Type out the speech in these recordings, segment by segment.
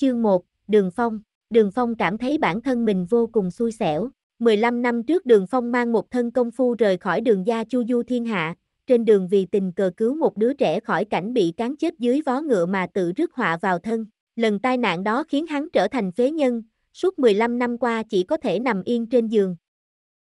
Chương 1, Đường Phong Đường Phong cảm thấy bản thân mình vô cùng xui xẻo. 15 năm trước Đường Phong mang một thân công phu rời khỏi đường gia Chu Du Thiên Hạ, trên đường vì tình cờ cứu một đứa trẻ khỏi cảnh bị cán chết dưới vó ngựa mà tự rước họa vào thân. Lần tai nạn đó khiến hắn trở thành phế nhân, suốt 15 năm qua chỉ có thể nằm yên trên giường.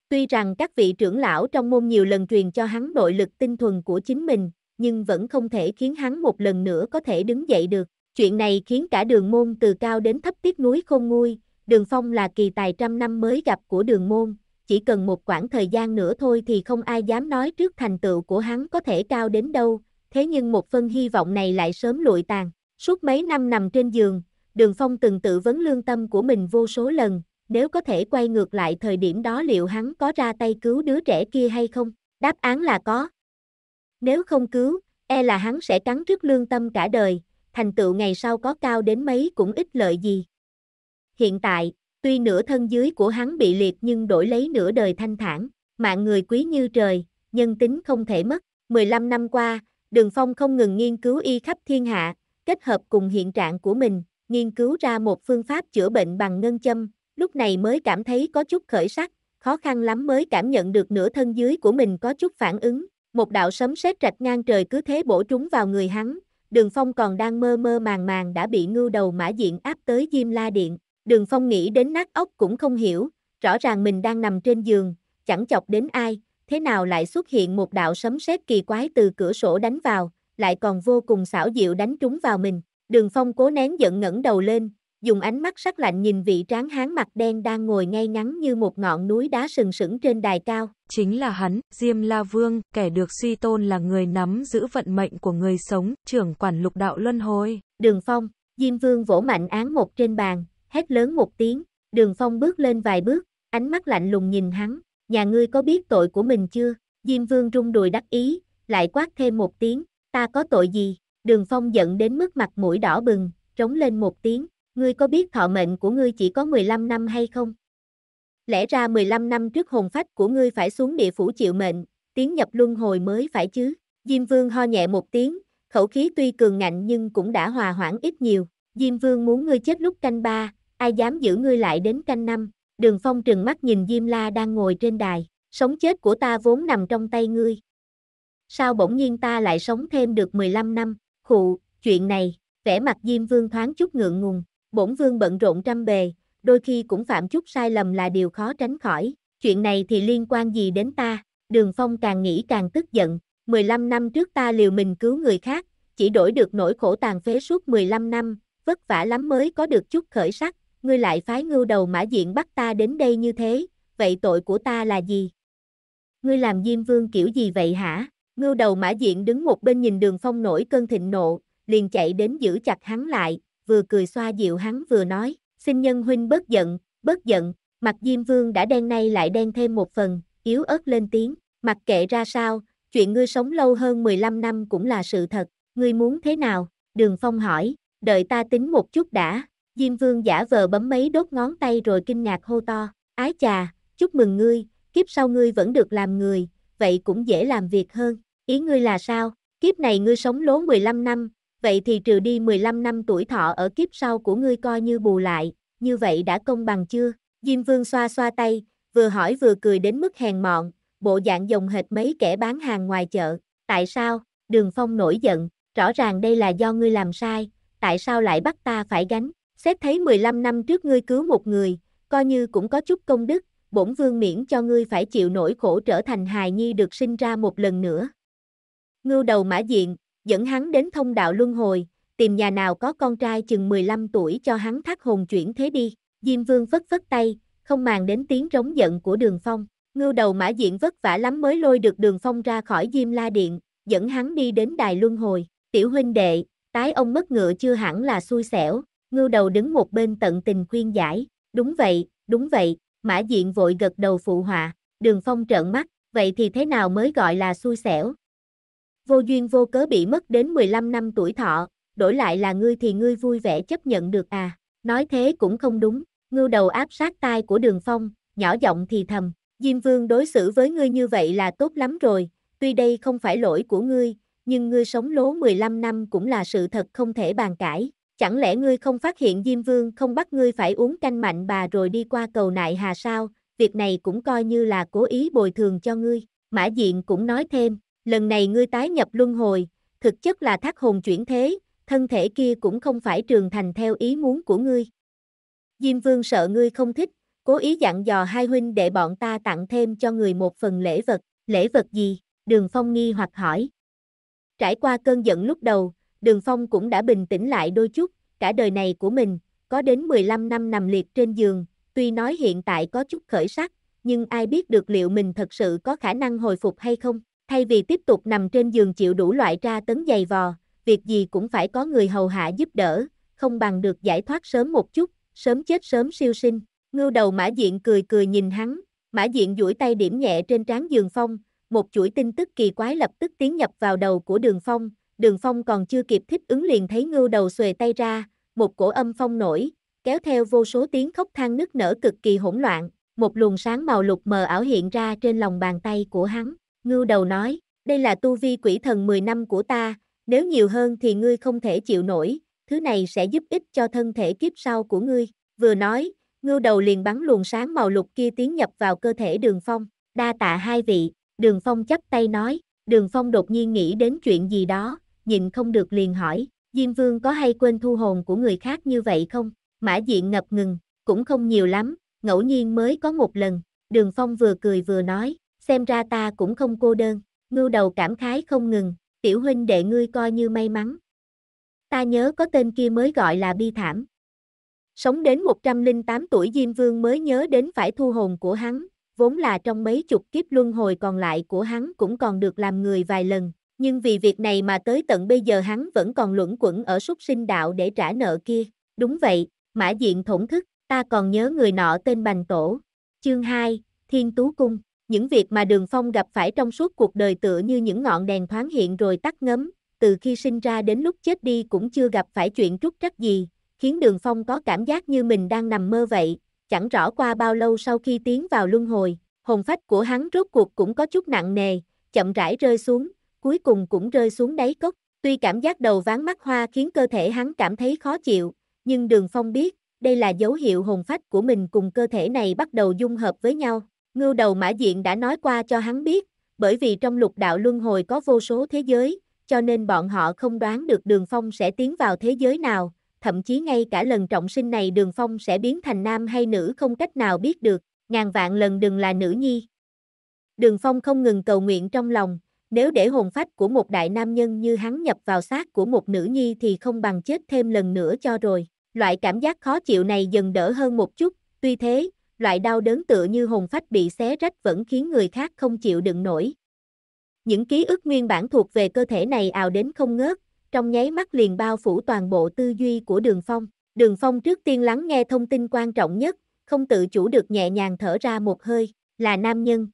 Tuy rằng các vị trưởng lão trong môn nhiều lần truyền cho hắn nội lực tinh thuần của chính mình, nhưng vẫn không thể khiến hắn một lần nữa có thể đứng dậy được. Chuyện này khiến cả đường môn từ cao đến thấp tiếc núi không nguôi, đường phong là kỳ tài trăm năm mới gặp của đường môn, chỉ cần một khoảng thời gian nữa thôi thì không ai dám nói trước thành tựu của hắn có thể cao đến đâu, thế nhưng một phân hy vọng này lại sớm lụi tàn. Suốt mấy năm nằm trên giường, đường phong từng tự vấn lương tâm của mình vô số lần, nếu có thể quay ngược lại thời điểm đó liệu hắn có ra tay cứu đứa trẻ kia hay không? Đáp án là có. Nếu không cứu, e là hắn sẽ cắn trước lương tâm cả đời, thành tựu ngày sau có cao đến mấy cũng ít lợi gì. Hiện tại, tuy nửa thân dưới của hắn bị liệt nhưng đổi lấy nửa đời thanh thản, mạng người quý như trời, nhân tính không thể mất. 15 năm qua, Đường Phong không ngừng nghiên cứu y khắp thiên hạ, kết hợp cùng hiện trạng của mình, nghiên cứu ra một phương pháp chữa bệnh bằng ngân châm, lúc này mới cảm thấy có chút khởi sắc, khó khăn lắm mới cảm nhận được nửa thân dưới của mình có chút phản ứng, một đạo sấm sét rạch ngang trời cứ thế bổ trúng vào người hắn, Đường Phong còn đang mơ mơ màng màng đã bị ngưu đầu mã diện áp tới Diêm La Điện. Đường Phong nghĩ đến nát ốc cũng không hiểu, rõ ràng mình đang nằm trên giường, chẳng chọc đến ai, thế nào lại xuất hiện một đạo sấm sét kỳ quái từ cửa sổ đánh vào, lại còn vô cùng xảo diệu đánh trúng vào mình. Đường Phong cố nén giận ngẩng đầu lên, dùng ánh mắt sắc lạnh nhìn vị tráng hán mặt đen đang ngồi ngay ngắn như một ngọn núi đá sừng sững trên đài cao. Chính là hắn, Diêm La Vương, kẻ được suy tôn là người nắm giữ vận mệnh của người sống, trưởng quản lục đạo luân hồi. Đường Phong, Diêm Vương vỗ mạnh án một trên bàn, hét lớn một tiếng, Đường Phong bước lên vài bước, ánh mắt lạnh lùng nhìn hắn, nhà ngươi có biết tội của mình chưa? Diêm Vương rung đùi đắc ý, lại quát thêm một tiếng, ta có tội gì? Đường Phong giận đến mức mặt mũi đỏ bừng, trống lên một tiếng, ngươi có biết thọ mệnh của ngươi chỉ có 15 năm hay không? Lẽ ra 15 năm trước hồn phách của ngươi phải xuống địa phủ chịu mệnh, tiến nhập luân hồi mới phải chứ. Diêm Vương ho nhẹ một tiếng, khẩu khí tuy cường ngạnh nhưng cũng đã hòa hoãn ít nhiều. Diêm Vương muốn ngươi chết lúc canh ba, ai dám giữ ngươi lại đến canh năm. Đường Phong trừng mắt nhìn Diêm La đang ngồi trên đài, sống chết của ta vốn nằm trong tay ngươi. Sao bỗng nhiên ta lại sống thêm được 15 năm? Khụ, chuyện này, vẻ mặt Diêm Vương thoáng chút ngượng ngùng bổn vương bận rộn trăm bề, đôi khi cũng phạm chút sai lầm là điều khó tránh khỏi, chuyện này thì liên quan gì đến ta, đường phong càng nghĩ càng tức giận, 15 năm trước ta liều mình cứu người khác, chỉ đổi được nỗi khổ tàn phế suốt 15 năm, vất vả lắm mới có được chút khởi sắc, ngươi lại phái ngưu đầu mã diện bắt ta đến đây như thế, vậy tội của ta là gì? Ngươi làm diêm vương kiểu gì vậy hả? Ngưu đầu mã diện đứng một bên nhìn đường phong nổi cơn thịnh nộ, liền chạy đến giữ chặt hắn lại, vừa cười xoa dịu hắn vừa nói, xin nhân huynh bớt giận, bớt giận, mặt Diêm Vương đã đen nay lại đen thêm một phần, yếu ớt lên tiếng, mặc kệ ra sao, chuyện ngươi sống lâu hơn 15 năm cũng là sự thật, ngươi muốn thế nào, đường phong hỏi, đợi ta tính một chút đã, Diêm Vương giả vờ bấm mấy đốt ngón tay rồi kinh ngạc hô to, ái chà, chúc mừng ngươi, kiếp sau ngươi vẫn được làm người, vậy cũng dễ làm việc hơn, ý ngươi là sao, kiếp này ngươi sống lố 15 năm, vậy thì trừ đi 15 năm tuổi thọ ở kiếp sau của ngươi coi như bù lại, như vậy đã công bằng chưa? Diêm Vương xoa xoa tay, vừa hỏi vừa cười đến mức hèn mọn, bộ dạng dòng hệt mấy kẻ bán hàng ngoài chợ. Tại sao? Đường Phong nổi giận, rõ ràng đây là do ngươi làm sai, tại sao lại bắt ta phải gánh? Xét thấy 15 năm trước ngươi cứu một người, coi như cũng có chút công đức, bổn vương miễn cho ngươi phải chịu nỗi khổ trở thành hài nhi được sinh ra một lần nữa. Ngưu đầu mã diện, dẫn hắn đến thông đạo luân hồi, tìm nhà nào có con trai chừng 15 tuổi cho hắn thắt hồn chuyển thế đi. Diêm Vương vất vất tay, không màng đến tiếng rống giận của Đường Phong. Ngưu đầu mã diện vất vả lắm mới lôi được Đường Phong ra khỏi Diêm La Điện, dẫn hắn đi đến đài luân hồi. Tiểu huynh đệ, tái ông mất ngựa chưa hẳn là xui xẻo. Ngưu đầu đứng một bên tận tình khuyên giải. Đúng vậy, đúng vậy, mã diện vội gật đầu phụ họa. Đường Phong trợn mắt, vậy thì thế nào mới gọi là xui xẻo? vô duyên vô cớ bị mất đến 15 năm tuổi thọ, đổi lại là ngươi thì ngươi vui vẻ chấp nhận được à, nói thế cũng không đúng, ngưu đầu áp sát tai của đường phong, nhỏ giọng thì thầm, Diêm Vương đối xử với ngươi như vậy là tốt lắm rồi, tuy đây không phải lỗi của ngươi, nhưng ngươi sống lố 15 năm cũng là sự thật không thể bàn cãi. Chẳng lẽ ngươi không phát hiện Diêm Vương không bắt ngươi phải uống canh mạnh bà rồi đi qua cầu nại hà sao, việc này cũng coi như là cố ý bồi thường cho ngươi. Mã Diện cũng nói thêm, lần này ngươi tái nhập luân hồi, thực chất là thác hồn chuyển thế, thân thể kia cũng không phải trường thành theo ý muốn của ngươi. Diêm Vương sợ ngươi không thích, cố ý dặn dò hai huynh để bọn ta tặng thêm cho người một phần lễ vật, lễ vật gì? Đường Phong nghi hoặc hỏi. Trải qua cơn giận lúc đầu, Đường Phong cũng đã bình tĩnh lại đôi chút, cả đời này của mình, có đến 15 năm nằm liệt trên giường, tuy nói hiện tại có chút khởi sắc, nhưng ai biết được liệu mình thật sự có khả năng hồi phục hay không? Thay vì tiếp tục nằm trên giường chịu đủ loại tra tấn dày vò, việc gì cũng phải có người hầu hạ giúp đỡ, không bằng được giải thoát sớm một chút, sớm chết sớm siêu sinh. Ngưu đầu Mã Diện cười cười nhìn hắn, Mã Diện duỗi tay điểm nhẹ trên trán Đường Phong, một chuỗi tin tức kỳ quái lập tức tiến nhập vào đầu của Đường Phong, Đường Phong còn chưa kịp thích ứng liền thấy Ngưu đầu xuề tay ra, một cổ âm phong nổi, kéo theo vô số tiếng khóc than nức nở cực kỳ hỗn loạn, một luồng sáng màu lục mờ ảo hiện ra trên lòng bàn tay của hắn. Ngưu đầu nói, đây là tu vi quỷ thần 10 năm của ta, nếu nhiều hơn thì ngươi không thể chịu nổi, thứ này sẽ giúp ích cho thân thể kiếp sau của ngươi. Vừa nói, ngưu đầu liền bắn luồng sáng màu lục kia tiến nhập vào cơ thể đường phong, đa tạ hai vị, đường phong chắp tay nói, đường phong đột nhiên nghĩ đến chuyện gì đó, nhìn không được liền hỏi, Diêm Vương có hay quên thu hồn của người khác như vậy không? Mã diện ngập ngừng, cũng không nhiều lắm, ngẫu nhiên mới có một lần, đường phong vừa cười vừa nói, xem ra ta cũng không cô đơn, ngưu đầu cảm khái không ngừng, tiểu huynh đệ ngươi coi như may mắn. Ta nhớ có tên kia mới gọi là bi thảm. Sống đến 108 tuổi Diêm Vương mới nhớ đến phải thu hồn của hắn, vốn là trong mấy chục kiếp luân hồi còn lại của hắn cũng còn được làm người vài lần, nhưng vì việc này mà tới tận bây giờ hắn vẫn còn luẩn quẩn ở súc sinh đạo để trả nợ kia. Đúng vậy, mã diện thổn thức, ta còn nhớ người nọ tên Bành Tổ. Chương 2, Thiên Tú Cung những việc mà Đường Phong gặp phải trong suốt cuộc đời tựa như những ngọn đèn thoáng hiện rồi tắt ngấm, từ khi sinh ra đến lúc chết đi cũng chưa gặp phải chuyện trúc trắc gì, khiến Đường Phong có cảm giác như mình đang nằm mơ vậy, chẳng rõ qua bao lâu sau khi tiến vào luân hồi, hồn phách của hắn rốt cuộc cũng có chút nặng nề, chậm rãi rơi xuống, cuối cùng cũng rơi xuống đáy cốc. Tuy cảm giác đầu ván mắt hoa khiến cơ thể hắn cảm thấy khó chịu, nhưng Đường Phong biết, đây là dấu hiệu hồn phách của mình cùng cơ thể này bắt đầu dung hợp với nhau. Ngưu đầu mã diện đã nói qua cho hắn biết, bởi vì trong lục đạo luân hồi có vô số thế giới, cho nên bọn họ không đoán được đường phong sẽ tiến vào thế giới nào, thậm chí ngay cả lần trọng sinh này đường phong sẽ biến thành nam hay nữ không cách nào biết được, ngàn vạn lần đừng là nữ nhi. Đường phong không ngừng cầu nguyện trong lòng, nếu để hồn phách của một đại nam nhân như hắn nhập vào xác của một nữ nhi thì không bằng chết thêm lần nữa cho rồi. Loại cảm giác khó chịu này dần đỡ hơn một chút, tuy thế, loại đau đớn tựa như hồn phách bị xé rách vẫn khiến người khác không chịu đựng nổi. Những ký ức nguyên bản thuộc về cơ thể này ào đến không ngớt, trong nháy mắt liền bao phủ toàn bộ tư duy của đường phong. Đường phong trước tiên lắng nghe thông tin quan trọng nhất, không tự chủ được nhẹ nhàng thở ra một hơi, là nam nhân.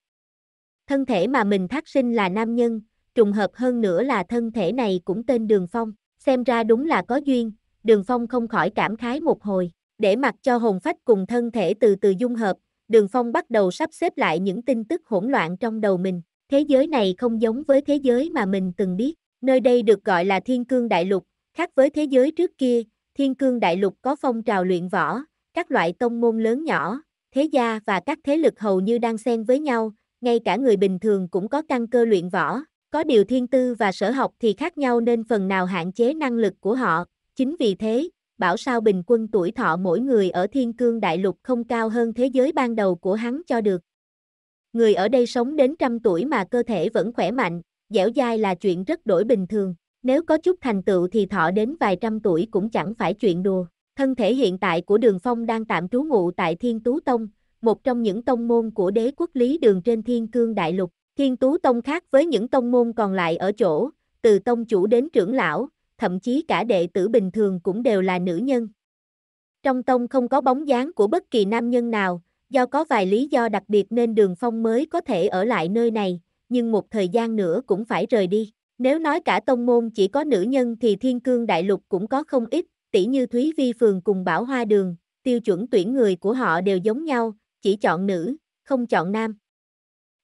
Thân thể mà mình thác sinh là nam nhân, trùng hợp hơn nữa là thân thể này cũng tên đường phong, xem ra đúng là có duyên, đường phong không khỏi cảm khái một hồi. Để mặc cho hồn phách cùng thân thể từ từ dung hợp, Đường Phong bắt đầu sắp xếp lại những tin tức hỗn loạn trong đầu mình. Thế giới này không giống với thế giới mà mình từng biết, nơi đây được gọi là Thiên Cương Đại Lục, khác với thế giới trước kia, Thiên Cương Đại Lục có phong trào luyện võ, các loại tông môn lớn nhỏ, thế gia và các thế lực hầu như đang xen với nhau, ngay cả người bình thường cũng có căn cơ luyện võ, có điều thiên tư và sở học thì khác nhau nên phần nào hạn chế năng lực của họ. Chính vì thế, bảo sao bình quân tuổi thọ mỗi người ở thiên cương đại lục không cao hơn thế giới ban đầu của hắn cho được. Người ở đây sống đến trăm tuổi mà cơ thể vẫn khỏe mạnh, dẻo dai là chuyện rất đổi bình thường, nếu có chút thành tựu thì thọ đến vài trăm tuổi cũng chẳng phải chuyện đùa. Thân thể hiện tại của Đường Phong đang tạm trú ngụ tại Thiên Tú Tông, một trong những tông môn của đế quốc lý đường trên Thiên Cương Đại Lục. Thiên Tú Tông khác với những tông môn còn lại ở chỗ, từ tông chủ đến trưởng lão, thậm chí cả đệ tử bình thường cũng đều là nữ nhân. Trong tông không có bóng dáng của bất kỳ nam nhân nào, do có vài lý do đặc biệt nên đường phong mới có thể ở lại nơi này, nhưng một thời gian nữa cũng phải rời đi. Nếu nói cả tông môn chỉ có nữ nhân thì thiên cương đại lục cũng có không ít, tỷ như Thúy Vi Phường cùng Bảo Hoa Đường, tiêu chuẩn tuyển người của họ đều giống nhau, chỉ chọn nữ, không chọn nam.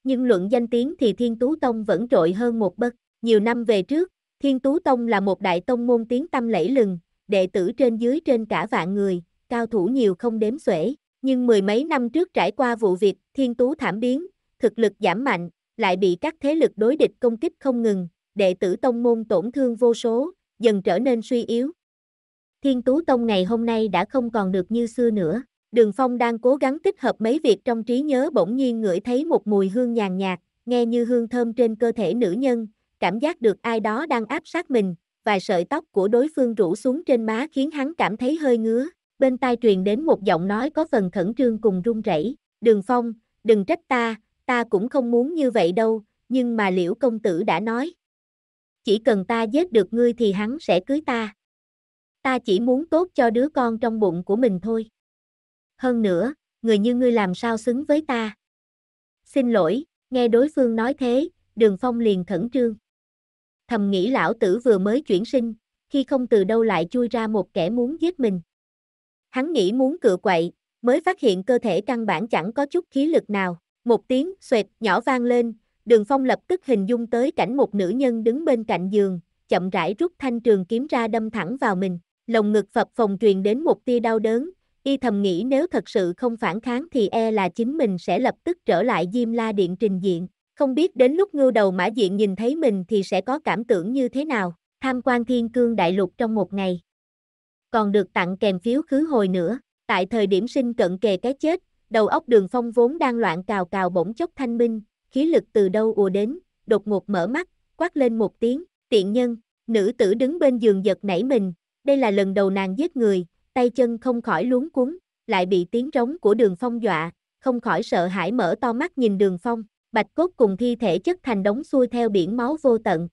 Nhưng luận danh tiếng thì Thiên Tú Tông vẫn trội hơn một bậc. Nhiều năm về trước, Thiên Tú Tông là một đại tông môn tiếng tâm lẫy lừng, đệ tử trên dưới trên cả vạn người, cao thủ nhiều không đếm xuể. Nhưng mười mấy năm trước trải qua vụ việc Thiên Tú thảm biến, thực lực giảm mạnh, lại bị các thế lực đối địch công kích không ngừng, đệ tử tông môn tổn thương vô số, dần trở nên suy yếu. Thiên Tú Tông ngày hôm nay đã không còn được như xưa nữa. Đường Phong đang cố gắng tích hợp mấy việc trong trí nhớ bỗng nhiên ngửi thấy một mùi hương nhàn nhạt, nghe như hương thơm trên cơ thể nữ nhân, cảm giác được ai đó đang áp sát mình, vài sợi tóc của đối phương rủ xuống trên má khiến hắn cảm thấy hơi ngứa, bên tai truyền đến một giọng nói có phần khẩn trương cùng run rẩy, "Đường Phong, đừng trách ta, ta cũng không muốn như vậy đâu, nhưng mà Liễu công tử đã nói, chỉ cần ta giết được ngươi thì hắn sẽ cưới ta. Ta chỉ muốn tốt cho đứa con trong bụng của mình thôi. Hơn nữa, người như ngươi làm sao xứng với ta?" Xin lỗi, nghe đối phương nói thế, Đường Phong liền thẫn trương thầm nghĩ lão tử vừa mới chuyển sinh, khi không từ đâu lại chui ra một kẻ muốn giết mình. Hắn nghĩ muốn cựa quậy, mới phát hiện cơ thể căn bản chẳng có chút khí lực nào. Một tiếng xoẹt nhỏ vang lên, đường phong lập tức hình dung tới cảnh một nữ nhân đứng bên cạnh giường, chậm rãi rút thanh trường kiếm ra đâm thẳng vào mình. Lồng ngực phập phòng truyền đến một tia đau đớn, y thầm nghĩ nếu thật sự không phản kháng thì e là chính mình sẽ lập tức trở lại Diêm La Điện trình diện. Không biết đến lúc ngưu đầu mã diện nhìn thấy mình thì sẽ có cảm tưởng như thế nào, tham quan thiên cương đại lục trong một ngày. Còn được tặng kèm phiếu khứ hồi nữa, tại thời điểm sinh cận kề cái chết, đầu óc đường phong vốn đang loạn cào cào bỗng chốc thanh minh, khí lực từ đâu ùa đến, đột ngột mở mắt, quát lên một tiếng, tiện nhân, nữ tử đứng bên giường giật nảy mình, đây là lần đầu nàng giết người, tay chân không khỏi luống cuống, lại bị tiếng trống của đường phong dọa, không khỏi sợ hãi mở to mắt nhìn đường phong bạch cốt cùng thi thể chất thành đống xuôi theo biển máu vô tận.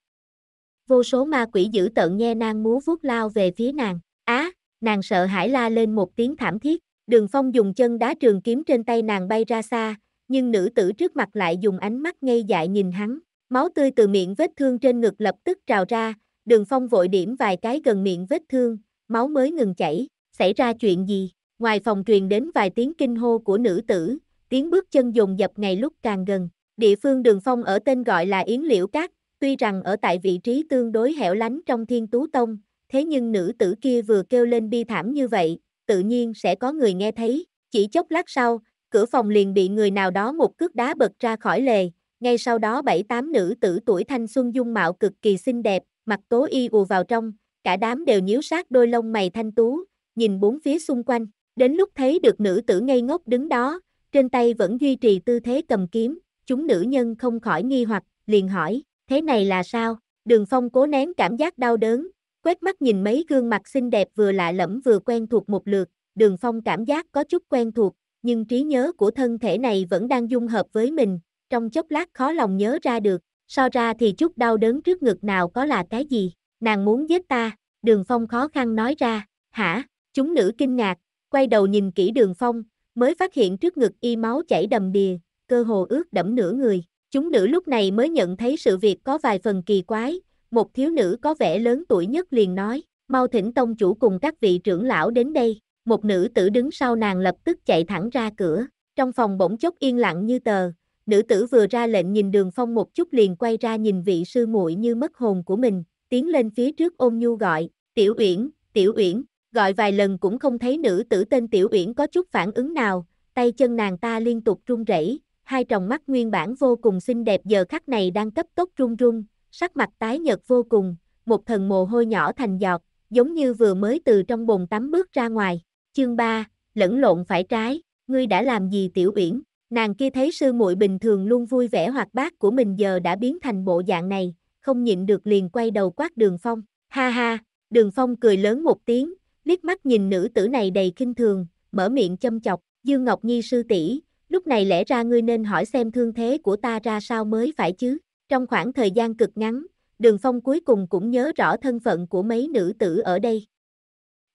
Vô số ma quỷ dữ tận nghe nang múa vuốt lao về phía nàng. Á, nàng sợ hãi la lên một tiếng thảm thiết, đường phong dùng chân đá trường kiếm trên tay nàng bay ra xa, nhưng nữ tử trước mặt lại dùng ánh mắt ngây dại nhìn hắn. Máu tươi từ miệng vết thương trên ngực lập tức trào ra, đường phong vội điểm vài cái gần miệng vết thương, máu mới ngừng chảy, xảy ra chuyện gì? Ngoài phòng truyền đến vài tiếng kinh hô của nữ tử, tiếng bước chân dồn dập ngày lúc càng gần, Địa phương Đường Phong ở tên gọi là Yến Liễu Cát, tuy rằng ở tại vị trí tương đối hẻo lánh trong Thiên Tú Tông, thế nhưng nữ tử kia vừa kêu lên bi thảm như vậy, tự nhiên sẽ có người nghe thấy, chỉ chốc lát sau, cửa phòng liền bị người nào đó một cước đá bật ra khỏi lề, ngay sau đó bảy tám nữ tử tuổi thanh xuân dung mạo cực kỳ xinh đẹp, mặc tố y ùa vào trong, cả đám đều nhíu sát đôi lông mày thanh tú, nhìn bốn phía xung quanh, đến lúc thấy được nữ tử ngây ngốc đứng đó, trên tay vẫn duy trì tư thế cầm kiếm, chúng nữ nhân không khỏi nghi hoặc, liền hỏi, thế này là sao? Đường Phong cố nén cảm giác đau đớn, quét mắt nhìn mấy gương mặt xinh đẹp vừa lạ lẫm vừa quen thuộc một lượt, Đường Phong cảm giác có chút quen thuộc, nhưng trí nhớ của thân thể này vẫn đang dung hợp với mình, trong chốc lát khó lòng nhớ ra được, so ra thì chút đau đớn trước ngực nào có là cái gì, nàng muốn giết ta, Đường Phong khó khăn nói ra, hả, chúng nữ kinh ngạc, quay đầu nhìn kỹ Đường Phong, mới phát hiện trước ngực y máu chảy đầm đìa, cơ hồ ướt đẫm nửa người. Chúng nữ lúc này mới nhận thấy sự việc có vài phần kỳ quái, một thiếu nữ có vẻ lớn tuổi nhất liền nói, mau thỉnh tông chủ cùng các vị trưởng lão đến đây, một nữ tử đứng sau nàng lập tức chạy thẳng ra cửa, trong phòng bỗng chốc yên lặng như tờ, nữ tử vừa ra lệnh nhìn đường phong một chút liền quay ra nhìn vị sư muội như mất hồn của mình, tiến lên phía trước ôm nhu gọi, tiểu uyển, tiểu uyển, gọi vài lần cũng không thấy nữ tử tên tiểu uyển có chút phản ứng nào, tay chân nàng ta liên tục run rẩy, hai tròng mắt nguyên bản vô cùng xinh đẹp giờ khắc này đang cấp tốc run run, sắc mặt tái nhợt vô cùng, một thần mồ hôi nhỏ thành giọt, giống như vừa mới từ trong bồn tắm bước ra ngoài. Chương 3, lẫn lộn phải trái, ngươi đã làm gì tiểu uyển? Nàng kia thấy sư muội bình thường luôn vui vẻ hoạt bát của mình giờ đã biến thành bộ dạng này, không nhịn được liền quay đầu quát Đường Phong. Ha ha, Đường Phong cười lớn một tiếng, liếc mắt nhìn nữ tử này đầy kinh thường, mở miệng châm chọc, Dương Ngọc Nhi sư tỷ, lúc này lẽ ra ngươi nên hỏi xem thương thế của ta ra sao mới phải chứ. Trong khoảng thời gian cực ngắn, Đường Phong cuối cùng cũng nhớ rõ thân phận của mấy nữ tử ở đây.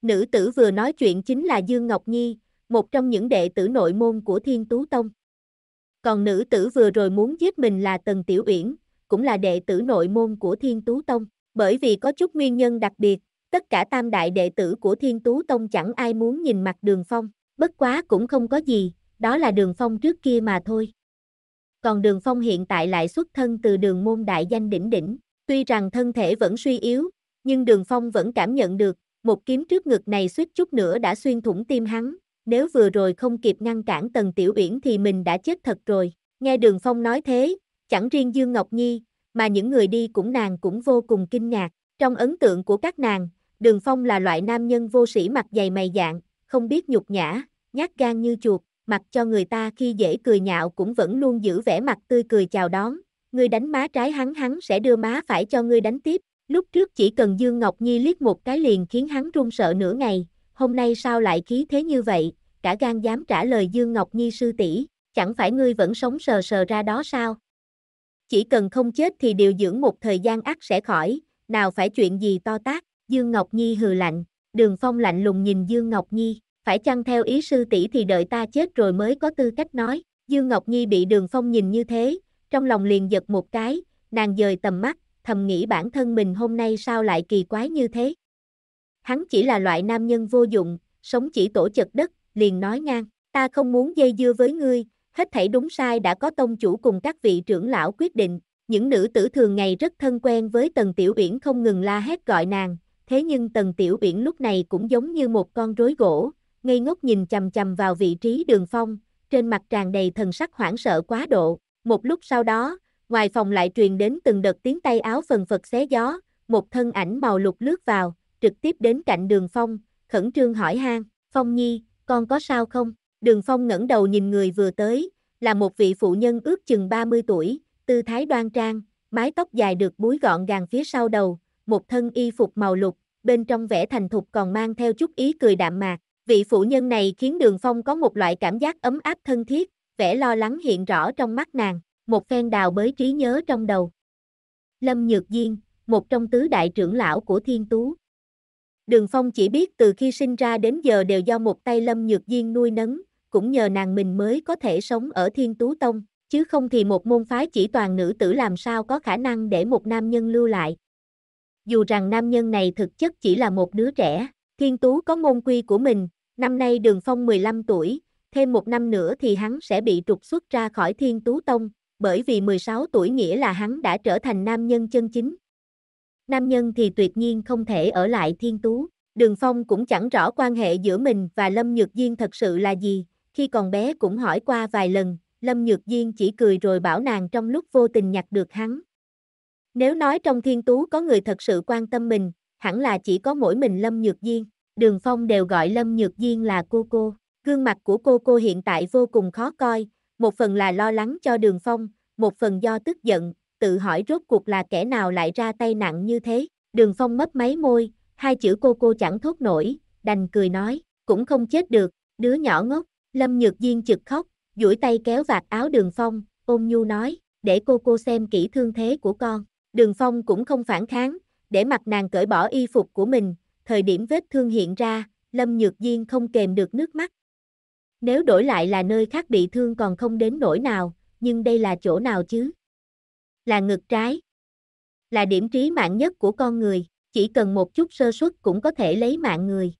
Nữ tử vừa nói chuyện chính là Dương Ngọc Nhi, một trong những đệ tử nội môn của Thiên Tú Tông. Còn nữ tử vừa rồi muốn giết mình là Tần Tiểu Uyển, cũng là đệ tử nội môn của Thiên Tú Tông, bởi vì có chút nguyên nhân đặc biệt, tất cả tam đại đệ tử của Thiên Tú Tông chẳng ai muốn nhìn mặt Đường Phong, bất quá cũng không có gì, đó là đường phong trước kia mà thôi. Còn đường phong hiện tại lại xuất thân từ đường môn đại danh đỉnh đỉnh, tuy rằng thân thể vẫn suy yếu, nhưng đường phong vẫn cảm nhận được, một kiếm trước ngực này suýt chút nữa đã xuyên thủng tim hắn, nếu vừa rồi không kịp ngăn cản tần tiểu uyển thì mình đã chết thật rồi. Nghe đường phong nói thế, chẳng riêng Dương Ngọc Nhi, mà những người đi cũng nàng cũng vô cùng kinh ngạc. Trong ấn tượng của các nàng, đường phong là loại nam nhân vô sĩ mặt dày mày dạng, không biết nhục nhã, nhát gan như chuột, mặc cho người ta khi dễ cười nhạo cũng vẫn luôn giữ vẻ mặt tươi cười chào đón, ngươi đánh má trái hắn hắn sẽ đưa má phải cho ngươi đánh tiếp, lúc trước chỉ cần Dương Ngọc Nhi liếc một cái liền khiến hắn run sợ nửa ngày, hôm nay sao lại khí thế như vậy, cả gan dám trả lời Dương Ngọc Nhi sư tỷ, chẳng phải ngươi vẫn sống sờ sờ ra đó sao? Chỉ cần không chết thì điều dưỡng một thời gian ắt sẽ khỏi, nào phải chuyện gì to tác, Dương Ngọc Nhi hừ lạnh, đường phong lạnh lùng nhìn Dương Ngọc Nhi phải chăng theo ý sư tỷ thì đợi ta chết rồi mới có tư cách nói. Dương Ngọc Nhi bị đường phong nhìn như thế, trong lòng liền giật một cái, nàng dời tầm mắt, thầm nghĩ bản thân mình hôm nay sao lại kỳ quái như thế. Hắn chỉ là loại nam nhân vô dụng, sống chỉ tổ chật đất, liền nói ngang, ta không muốn dây dưa với ngươi, hết thảy đúng sai đã có tông chủ cùng các vị trưởng lão quyết định, những nữ tử thường ngày rất thân quen với Tần Tiểu Uyển không ngừng la hét gọi nàng, thế nhưng Tần Tiểu Uyển lúc này cũng giống như một con rối gỗ, ngây ngốc nhìn chầm chầm vào vị trí đường phong, trên mặt tràn đầy thần sắc hoảng sợ quá độ. Một lúc sau đó, ngoài phòng lại truyền đến từng đợt tiếng tay áo phần phật xé gió, một thân ảnh màu lục lướt vào, trực tiếp đến cạnh đường phong, khẩn trương hỏi han Phong Nhi, con có sao không? Đường Phong ngẩng đầu nhìn người vừa tới, là một vị phụ nhân ước chừng 30 tuổi, tư thái đoan trang, mái tóc dài được búi gọn gàng phía sau đầu, một thân y phục màu lục, bên trong vẻ thành thục còn mang theo chút ý cười đạm mạc, Vị phụ nhân này khiến Đường Phong có một loại cảm giác ấm áp thân thiết, vẻ lo lắng hiện rõ trong mắt nàng, một phen đào bới trí nhớ trong đầu. Lâm Nhược Diên, một trong tứ đại trưởng lão của Thiên Tú. Đường Phong chỉ biết từ khi sinh ra đến giờ đều do một tay Lâm Nhược Diên nuôi nấng, cũng nhờ nàng mình mới có thể sống ở Thiên Tú Tông, chứ không thì một môn phái chỉ toàn nữ tử làm sao có khả năng để một nam nhân lưu lại. Dù rằng nam nhân này thực chất chỉ là một đứa trẻ, Thiên Tú có môn quy của mình, năm nay Đường Phong 15 tuổi, thêm một năm nữa thì hắn sẽ bị trục xuất ra khỏi Thiên Tú Tông, bởi vì 16 tuổi nghĩa là hắn đã trở thành nam nhân chân chính. Nam nhân thì tuyệt nhiên không thể ở lại Thiên Tú. Đường Phong cũng chẳng rõ quan hệ giữa mình và Lâm Nhược Diên thật sự là gì, khi còn bé cũng hỏi qua vài lần, Lâm Nhược Diên chỉ cười rồi bảo nàng trong lúc vô tình nhặt được hắn. Nếu nói trong thiên tú có người thật sự quan tâm mình, hẳn là chỉ có mỗi mình Lâm Nhược Diên, Đường Phong đều gọi Lâm Nhược Diên là cô cô. Gương mặt của cô cô hiện tại vô cùng khó coi, một phần là lo lắng cho Đường Phong, một phần do tức giận, tự hỏi rốt cuộc là kẻ nào lại ra tay nặng như thế. Đường Phong mấp máy môi, hai chữ cô cô chẳng thốt nổi, đành cười nói, cũng không chết được, đứa nhỏ ngốc, Lâm Nhược Diên chực khóc, duỗi tay kéo vạt áo Đường Phong, ôm nhu nói, để cô cô xem kỹ thương thế của con. Đường Phong cũng không phản kháng, để mặc nàng cởi bỏ y phục của mình, thời điểm vết thương hiện ra, Lâm Nhược Diên không kềm được nước mắt. Nếu đổi lại là nơi khác bị thương còn không đến nỗi nào, nhưng đây là chỗ nào chứ? Là ngực trái. Là điểm trí mạng nhất của con người, chỉ cần một chút sơ suất cũng có thể lấy mạng người.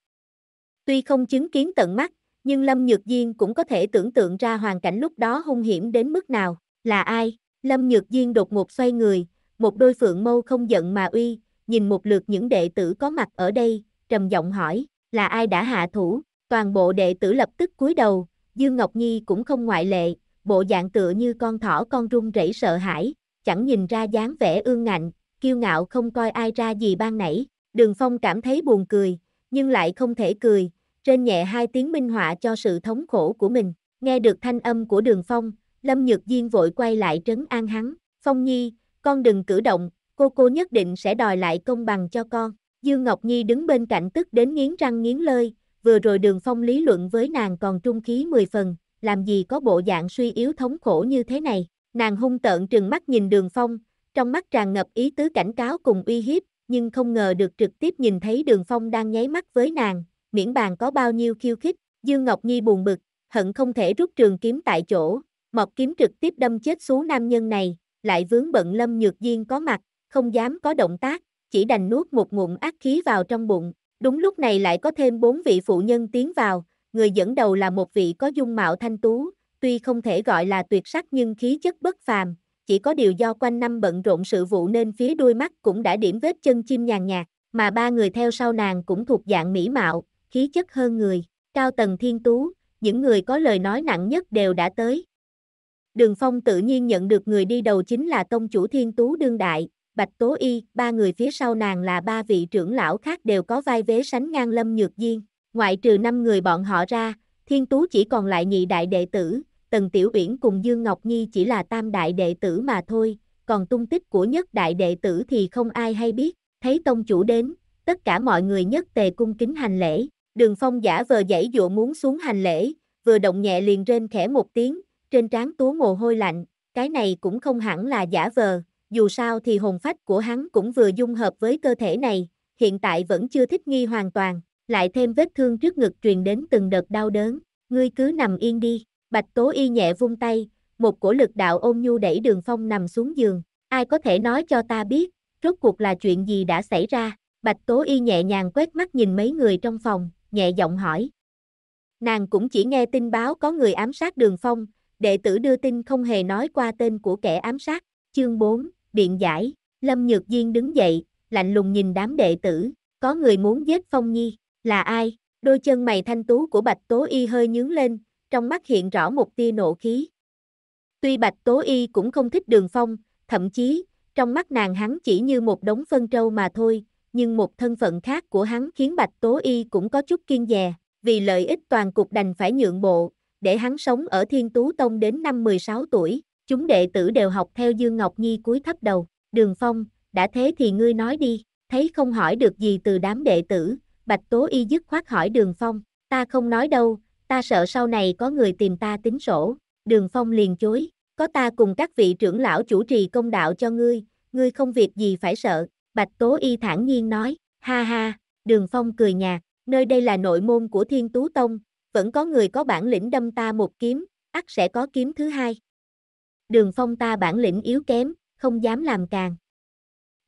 Tuy không chứng kiến tận mắt, nhưng Lâm Nhược Diên cũng có thể tưởng tượng ra hoàn cảnh lúc đó hung hiểm đến mức nào, là ai? Lâm Nhược Diên đột ngột xoay người, một đôi phượng mâu không giận mà uy, nhìn một lượt những đệ tử có mặt ở đây, trầm giọng hỏi, là ai đã hạ thủ, toàn bộ đệ tử lập tức cúi đầu, Dương Ngọc Nhi cũng không ngoại lệ, bộ dạng tựa như con thỏ con run rẩy sợ hãi, chẳng nhìn ra dáng vẻ ương ngạnh, kiêu ngạo không coi ai ra gì ban nãy, Đường Phong cảm thấy buồn cười, nhưng lại không thể cười, trên nhẹ hai tiếng minh họa cho sự thống khổ của mình, nghe được thanh âm của Đường Phong, Lâm Nhược Diên vội quay lại trấn an hắn, Phong Nhi, con đừng cử động, cô cô nhất định sẽ đòi lại công bằng cho con. Dương Ngọc Nhi đứng bên cạnh tức đến nghiến răng nghiến lợi, vừa rồi đường phong lý luận với nàng còn trung khí 10 phần, làm gì có bộ dạng suy yếu thống khổ như thế này. Nàng hung tợn trừng mắt nhìn đường phong, trong mắt tràn ngập ý tứ cảnh cáo cùng uy hiếp, nhưng không ngờ được trực tiếp nhìn thấy đường phong đang nháy mắt với nàng, miễn bàn có bao nhiêu khiêu khích, Dương Ngọc Nhi buồn bực, hận không thể rút trường kiếm tại chỗ, mọc kiếm trực tiếp đâm chết số nam nhân này, lại vướng bận lâm nhược diên có mặt, không dám có động tác, chỉ đành nuốt một ngụm ác khí vào trong bụng. Đúng lúc này lại có thêm bốn vị phụ nhân tiến vào, người dẫn đầu là một vị có dung mạo thanh tú, tuy không thể gọi là tuyệt sắc nhưng khí chất bất phàm, chỉ có điều do quanh năm bận rộn sự vụ nên phía đuôi mắt cũng đã điểm vết chân chim nhàn nhạt, mà ba người theo sau nàng cũng thuộc dạng mỹ mạo, khí chất hơn người, cao tầng thiên tú, những người có lời nói nặng nhất đều đã tới. Đường Phong tự nhiên nhận được người đi đầu chính là tông chủ thiên tú đương đại, Bạch Tố Y, ba người phía sau nàng là ba vị trưởng lão khác đều có vai vế sánh ngang Lâm Nhược Diên. Ngoại trừ năm người bọn họ ra, Thiên Tú chỉ còn lại nhị đại đệ tử, Tần Tiểu Uyển cùng Dương Ngọc Nhi chỉ là tam đại đệ tử mà thôi, còn tung tích của nhất đại đệ tử thì không ai hay biết. Thấy tông chủ đến, tất cả mọi người nhất tề cung kính hành lễ. Đường Phong giả vờ dãy dụa muốn xuống hành lễ, vừa động nhẹ liền rên khẽ một tiếng, trên trán túa mồ hôi lạnh, cái này cũng không hẳn là giả vờ, dù sao thì hồn phách của hắn cũng vừa dung hợp với cơ thể này, hiện tại vẫn chưa thích nghi hoàn toàn, lại thêm vết thương trước ngực truyền đến từng đợt đau đớn, ngươi cứ nằm yên đi, bạch tố y nhẹ vung tay, một cổ lực đạo ôn nhu đẩy đường phong nằm xuống giường, ai có thể nói cho ta biết, rốt cuộc là chuyện gì đã xảy ra, bạch tố y nhẹ nhàng quét mắt nhìn mấy người trong phòng, nhẹ giọng hỏi. Nàng cũng chỉ nghe tin báo có người ám sát đường phong, đệ tử đưa tin không hề nói qua tên của kẻ ám sát, chương 4, biện giải, Lâm Nhược Diên đứng dậy, lạnh lùng nhìn đám đệ tử, có người muốn giết Phong Nhi, là ai? Đôi chân mày thanh tú của Bạch Tố Y hơi nhướng lên, trong mắt hiện rõ một tia nộ khí. Tuy Bạch Tố Y cũng không thích đường phong, thậm chí, trong mắt nàng hắn chỉ như một đống phân trâu mà thôi, nhưng một thân phận khác của hắn khiến Bạch Tố Y cũng có chút kiên dè, vì lợi ích toàn cục đành phải nhượng bộ, để hắn sống ở Thiên Tú Tông đến năm 16 tuổi, Chúng đệ tử đều học theo Dương Ngọc Nhi cúi thấp đầu, Đường Phong, đã thế thì ngươi nói đi, thấy không hỏi được gì từ đám đệ tử, Bạch Tố Y dứt khoát hỏi Đường Phong, ta không nói đâu, ta sợ sau này có người tìm ta tính sổ, Đường Phong liền chối, có ta cùng các vị trưởng lão chủ trì công đạo cho ngươi, ngươi không việc gì phải sợ, Bạch Tố Y thản nhiên nói, ha ha, Đường Phong cười nhạt, nơi đây là nội môn của Thiên Tú Tông, vẫn có người có bản lĩnh đâm ta một kiếm, ắt sẽ có kiếm thứ hai, đường phong ta bản lĩnh yếu kém, không dám làm càng.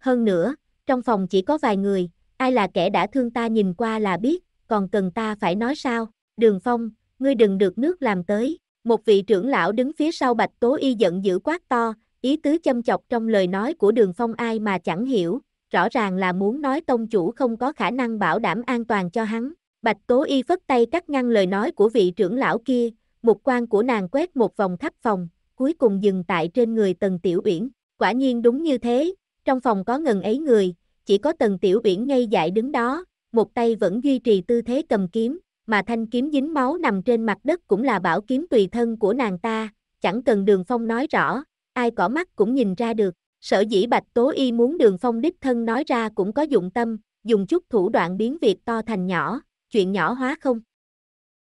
Hơn nữa, trong phòng chỉ có vài người, ai là kẻ đã thương ta nhìn qua là biết, còn cần ta phải nói sao, đường phong, ngươi đừng được nước làm tới. Một vị trưởng lão đứng phía sau bạch tố y giận dữ quát to, ý tứ châm chọc trong lời nói của đường phong ai mà chẳng hiểu, rõ ràng là muốn nói tông chủ không có khả năng bảo đảm an toàn cho hắn. Bạch tố y phất tay cắt ngăn lời nói của vị trưởng lão kia, một quan của nàng quét một vòng khắp phòng, cuối cùng dừng tại trên người Tần Tiểu Uyển. Quả nhiên đúng như thế, trong phòng có ngần ấy người, chỉ có Tần Tiểu Uyển ngay dại đứng đó, một tay vẫn duy trì tư thế cầm kiếm, mà thanh kiếm dính máu nằm trên mặt đất cũng là bảo kiếm tùy thân của nàng ta, chẳng cần Đường Phong nói rõ, ai có mắt cũng nhìn ra được. Sở dĩ Bạch Tố Y muốn Đường Phong đích thân nói ra cũng có dụng tâm, dùng chút thủ đoạn biến việc to thành nhỏ, chuyện nhỏ hóa không.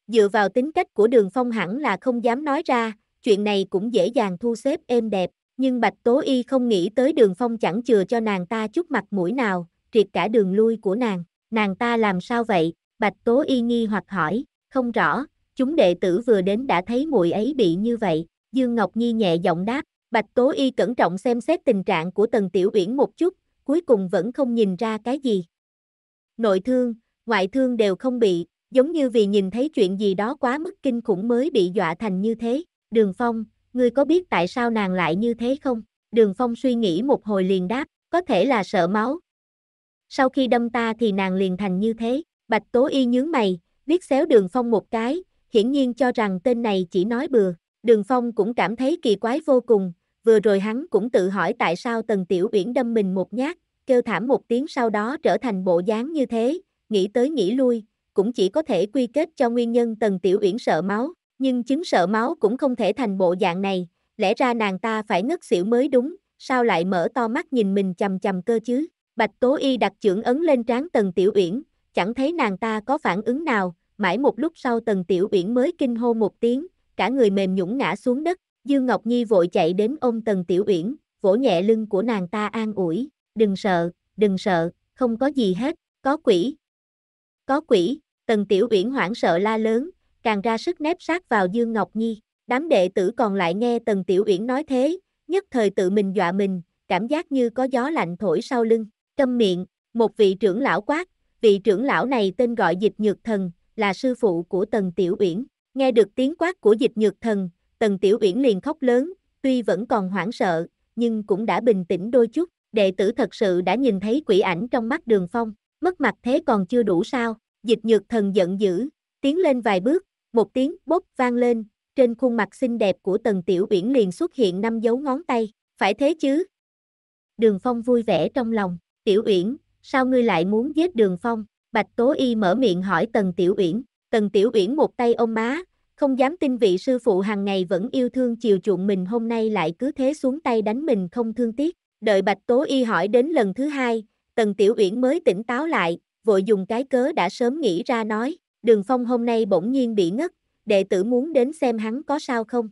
Dựa vào tính cách của Đường Phong hẳn là không dám nói ra, chuyện này cũng dễ dàng thu xếp êm đẹp, nhưng Bạch Tố Y không nghĩ tới đường phong chẳng chừa cho nàng ta chút mặt mũi nào, triệt cả đường lui của nàng, nàng ta làm sao vậy, Bạch Tố Y nghi hoặc hỏi, không rõ, chúng đệ tử vừa đến đã thấy muội ấy bị như vậy, Dương Ngọc Nhi nhẹ giọng đáp, Bạch Tố Y cẩn trọng xem xét tình trạng của Tần Tiểu Uyển một chút, cuối cùng vẫn không nhìn ra cái gì. Nội thương, ngoại thương đều không bị, giống như vì nhìn thấy chuyện gì đó quá mức kinh khủng mới bị dọa thành như thế. Đường Phong, ngươi có biết tại sao nàng lại như thế không? Đường Phong suy nghĩ một hồi liền đáp, có thể là sợ máu. Sau khi đâm ta thì nàng liền thành như thế, Bạch Tố Y nhướng mày, viết xéo Đường Phong một cái, hiển nhiên cho rằng tên này chỉ nói bừa. Đường Phong cũng cảm thấy kỳ quái vô cùng, vừa rồi hắn cũng tự hỏi tại sao Tần Tiểu Uyển đâm mình một nhát, kêu thảm một tiếng sau đó trở thành bộ dáng như thế, nghĩ tới nghĩ lui, cũng chỉ có thể quy kết cho nguyên nhân Tần Tiểu Uyển sợ máu nhưng chứng sợ máu cũng không thể thành bộ dạng này, lẽ ra nàng ta phải ngất xỉu mới đúng, sao lại mở to mắt nhìn mình chầm chầm cơ chứ? Bạch Tố Y đặt chưởng ấn lên trán Tần Tiểu Uyển, chẳng thấy nàng ta có phản ứng nào, mãi một lúc sau Tần Tiểu Uyển mới kinh hô một tiếng, cả người mềm nhũng ngã xuống đất, Dương Ngọc Nhi vội chạy đến ôm Tần Tiểu Uyển, vỗ nhẹ lưng của nàng ta an ủi, đừng sợ, đừng sợ, không có gì hết, có quỷ. Có quỷ, Tần Tiểu Uyển hoảng sợ la lớn, càng ra sức nép sát vào Dương Ngọc Nhi. Đám đệ tử còn lại nghe Tần Tiểu Uyển nói thế, nhất thời tự mình dọa mình, cảm giác như có gió lạnh thổi sau lưng. Câm miệng, một vị trưởng lão quát, vị trưởng lão này tên gọi Dịch Nhược Thần, là sư phụ của Tần Tiểu Uyển. Nghe được tiếng quát của Dịch Nhược Thần, Tần Tiểu Uyển liền khóc lớn, tuy vẫn còn hoảng sợ, nhưng cũng đã bình tĩnh đôi chút. Đệ tử thật sự đã nhìn thấy quỷ ảnh trong mắt đường phong, mất mặt thế còn chưa đủ sao, dịch nhược thần giận dữ, tiến lên vài bước, một tiếng bốc vang lên, trên khuôn mặt xinh đẹp của Tần Tiểu Uyển liền xuất hiện năm dấu ngón tay, phải thế chứ? Đường Phong vui vẻ trong lòng, Tiểu Uyển, sao ngươi lại muốn giết Đường Phong? Bạch Tố Y mở miệng hỏi Tần Tiểu Uyển, Tần Tiểu Uyển một tay ôm má, không dám tin vị sư phụ hàng ngày vẫn yêu thương chiều chuộng mình hôm nay lại cứ thế xuống tay đánh mình không thương tiếc. Đợi Bạch Tố Y hỏi đến lần thứ hai, Tần Tiểu Uyển mới tỉnh táo lại, vội dùng cái cớ đã sớm nghĩ ra nói, đường phong hôm nay bỗng nhiên bị ngất, đệ tử muốn đến xem hắn có sao không.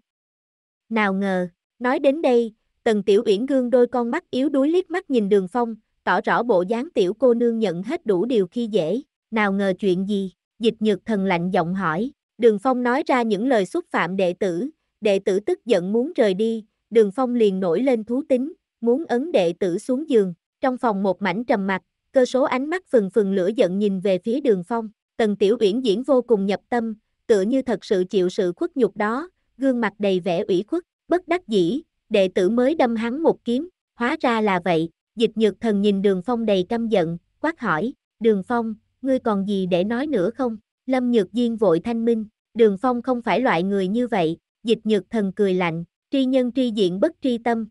Nào ngờ, nói đến đây, tần tiểu uyển gương đôi con mắt yếu đuối liếc mắt nhìn đường phong, tỏ rõ bộ dáng tiểu cô nương nhận hết đủ điều khi dễ, nào ngờ chuyện gì, dịch nhược thần lạnh giọng hỏi, đường phong nói ra những lời xúc phạm đệ tử, đệ tử tức giận muốn rời đi, đường phong liền nổi lên thú tính, muốn ấn đệ tử xuống giường, trong phòng một mảnh trầm mặc, cơ số ánh mắt phừng phừng lửa giận nhìn về phía đường phong, Tần Tiểu Uyển diễn vô cùng nhập tâm, tựa như thật sự chịu sự khuất nhục đó, gương mặt đầy vẻ ủy khuất, bất đắc dĩ, đệ tử mới đâm hắn một kiếm, hóa ra là vậy, dịch nhược thần nhìn đường phong đầy căm giận, quát hỏi, đường phong, ngươi còn gì để nói nữa không? Lâm Nhược Diên vội thanh minh, đường phong không phải loại người như vậy, dịch nhược thần cười lạnh, tri nhân tri diện bất tri tâm.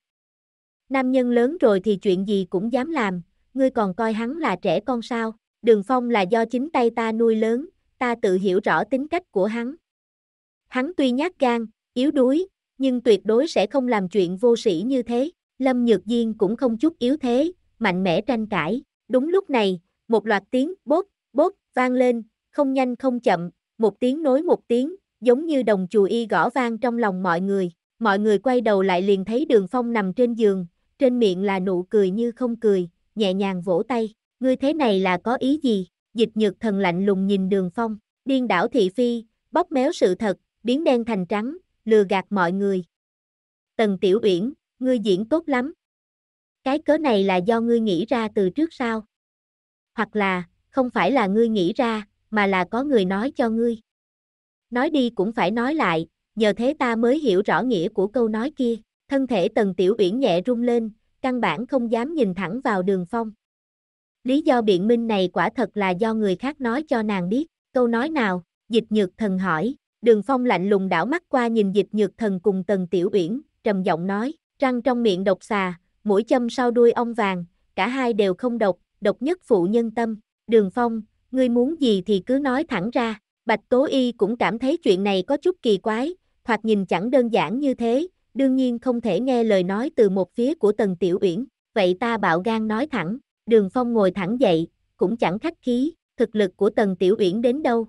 Nam nhân lớn rồi thì chuyện gì cũng dám làm, ngươi còn coi hắn là trẻ con sao? Đường Phong là do chính tay ta nuôi lớn, ta tự hiểu rõ tính cách của hắn. Hắn tuy nhát gan, yếu đuối, nhưng tuyệt đối sẽ không làm chuyện vô sĩ như thế. Lâm Nhược Diên cũng không chút yếu thế, mạnh mẽ tranh cãi. Đúng lúc này, một loạt tiếng bốt, bốt vang lên, không nhanh không chậm, một tiếng nối một tiếng, giống như đồng chùa y gõ vang trong lòng mọi người. Mọi người quay đầu lại liền thấy đường phong nằm trên giường, trên miệng là nụ cười như không cười, nhẹ nhàng vỗ tay ngươi thế này là có ý gì? Dịch nhược thần lạnh lùng nhìn đường phong, điên đảo thị phi, bóc méo sự thật, biến đen thành trắng, lừa gạt mọi người. Tần Tiểu Uyển, ngươi diễn tốt lắm. Cái cớ này là do ngươi nghĩ ra từ trước sao? Hoặc là, không phải là ngươi nghĩ ra, mà là có người nói cho ngươi. Nói đi cũng phải nói lại, nhờ thế ta mới hiểu rõ nghĩa của câu nói kia. Thân thể Tần Tiểu Uyển nhẹ rung lên, căn bản không dám nhìn thẳng vào đường phong. Lý do biện minh này quả thật là do người khác nói cho nàng biết, câu nói nào, dịch nhược thần hỏi, đường phong lạnh lùng đảo mắt qua nhìn dịch nhược thần cùng tần tiểu uyển, trầm giọng nói, răng trong miệng độc xà, mũi châm sau đuôi ong vàng, cả hai đều không độc, độc nhất phụ nhân tâm, đường phong, ngươi muốn gì thì cứ nói thẳng ra, bạch tố y cũng cảm thấy chuyện này có chút kỳ quái, thoạt nhìn chẳng đơn giản như thế, đương nhiên không thể nghe lời nói từ một phía của tần tiểu uyển, vậy ta bạo gan nói thẳng, Đường Phong ngồi thẳng dậy, cũng chẳng khách khí, thực lực của Tần Tiểu Uyển đến đâu.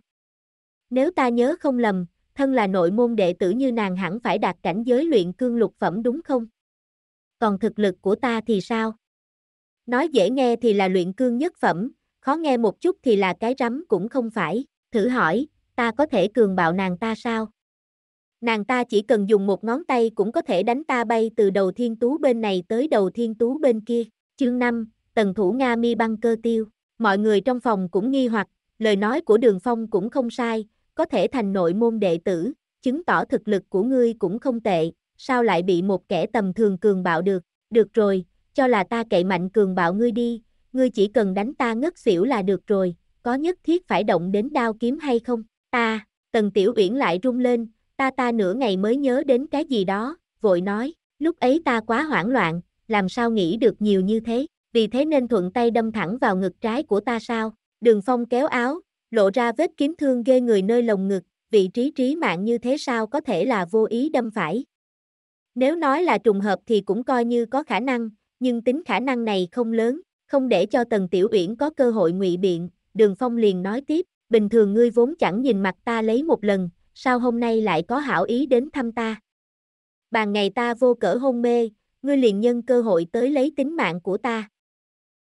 Nếu ta nhớ không lầm, thân là nội môn đệ tử như nàng hẳn phải đạt cảnh giới luyện cương lục phẩm đúng không? Còn thực lực của ta thì sao? Nói dễ nghe thì là luyện cương nhất phẩm, khó nghe một chút thì là cái rắm cũng không phải. Thử hỏi, ta có thể cường bạo nàng ta sao? Nàng ta chỉ cần dùng một ngón tay cũng có thể đánh ta bay từ đầu thiên tú bên này tới đầu thiên tú bên kia. Chương 5, tần thủ Nga mi băng cơ tiêu. Mọi người trong phòng cũng nghi hoặc, lời nói của đường phong cũng không sai, có thể thành nội môn đệ tử, chứng tỏ thực lực của ngươi cũng không tệ, sao lại bị một kẻ tầm thường cường bạo được, được rồi, cho là ta kệ mạnh cường bạo ngươi đi, ngươi chỉ cần đánh ta ngất xỉu là được rồi, có nhất thiết phải động đến đao kiếm hay không, ta, tần tiểu uyển lại rung lên, ta ta nửa ngày mới nhớ đến cái gì đó, vội nói, lúc ấy ta quá hoảng loạn, làm sao nghĩ được nhiều như thế, vì thế nên thuận tay đâm thẳng vào ngực trái của ta sao? Đường Phong kéo áo, lộ ra vết kiếm thương ghê người nơi lồng ngực, vị trí trí mạng như thế sao có thể là vô ý đâm phải? Nếu nói là trùng hợp thì cũng coi như có khả năng, nhưng tính khả năng này không lớn, không để cho Tần Tiểu Uyển có cơ hội ngụy biện, Đường Phong liền nói tiếp, bình thường ngươi vốn chẳng nhìn mặt ta lấy một lần, sao hôm nay lại có hảo ý đến thăm ta? Bàn ngày ta vô cỡ hôn mê, ngươi liền nhân cơ hội tới lấy tính mạng của ta.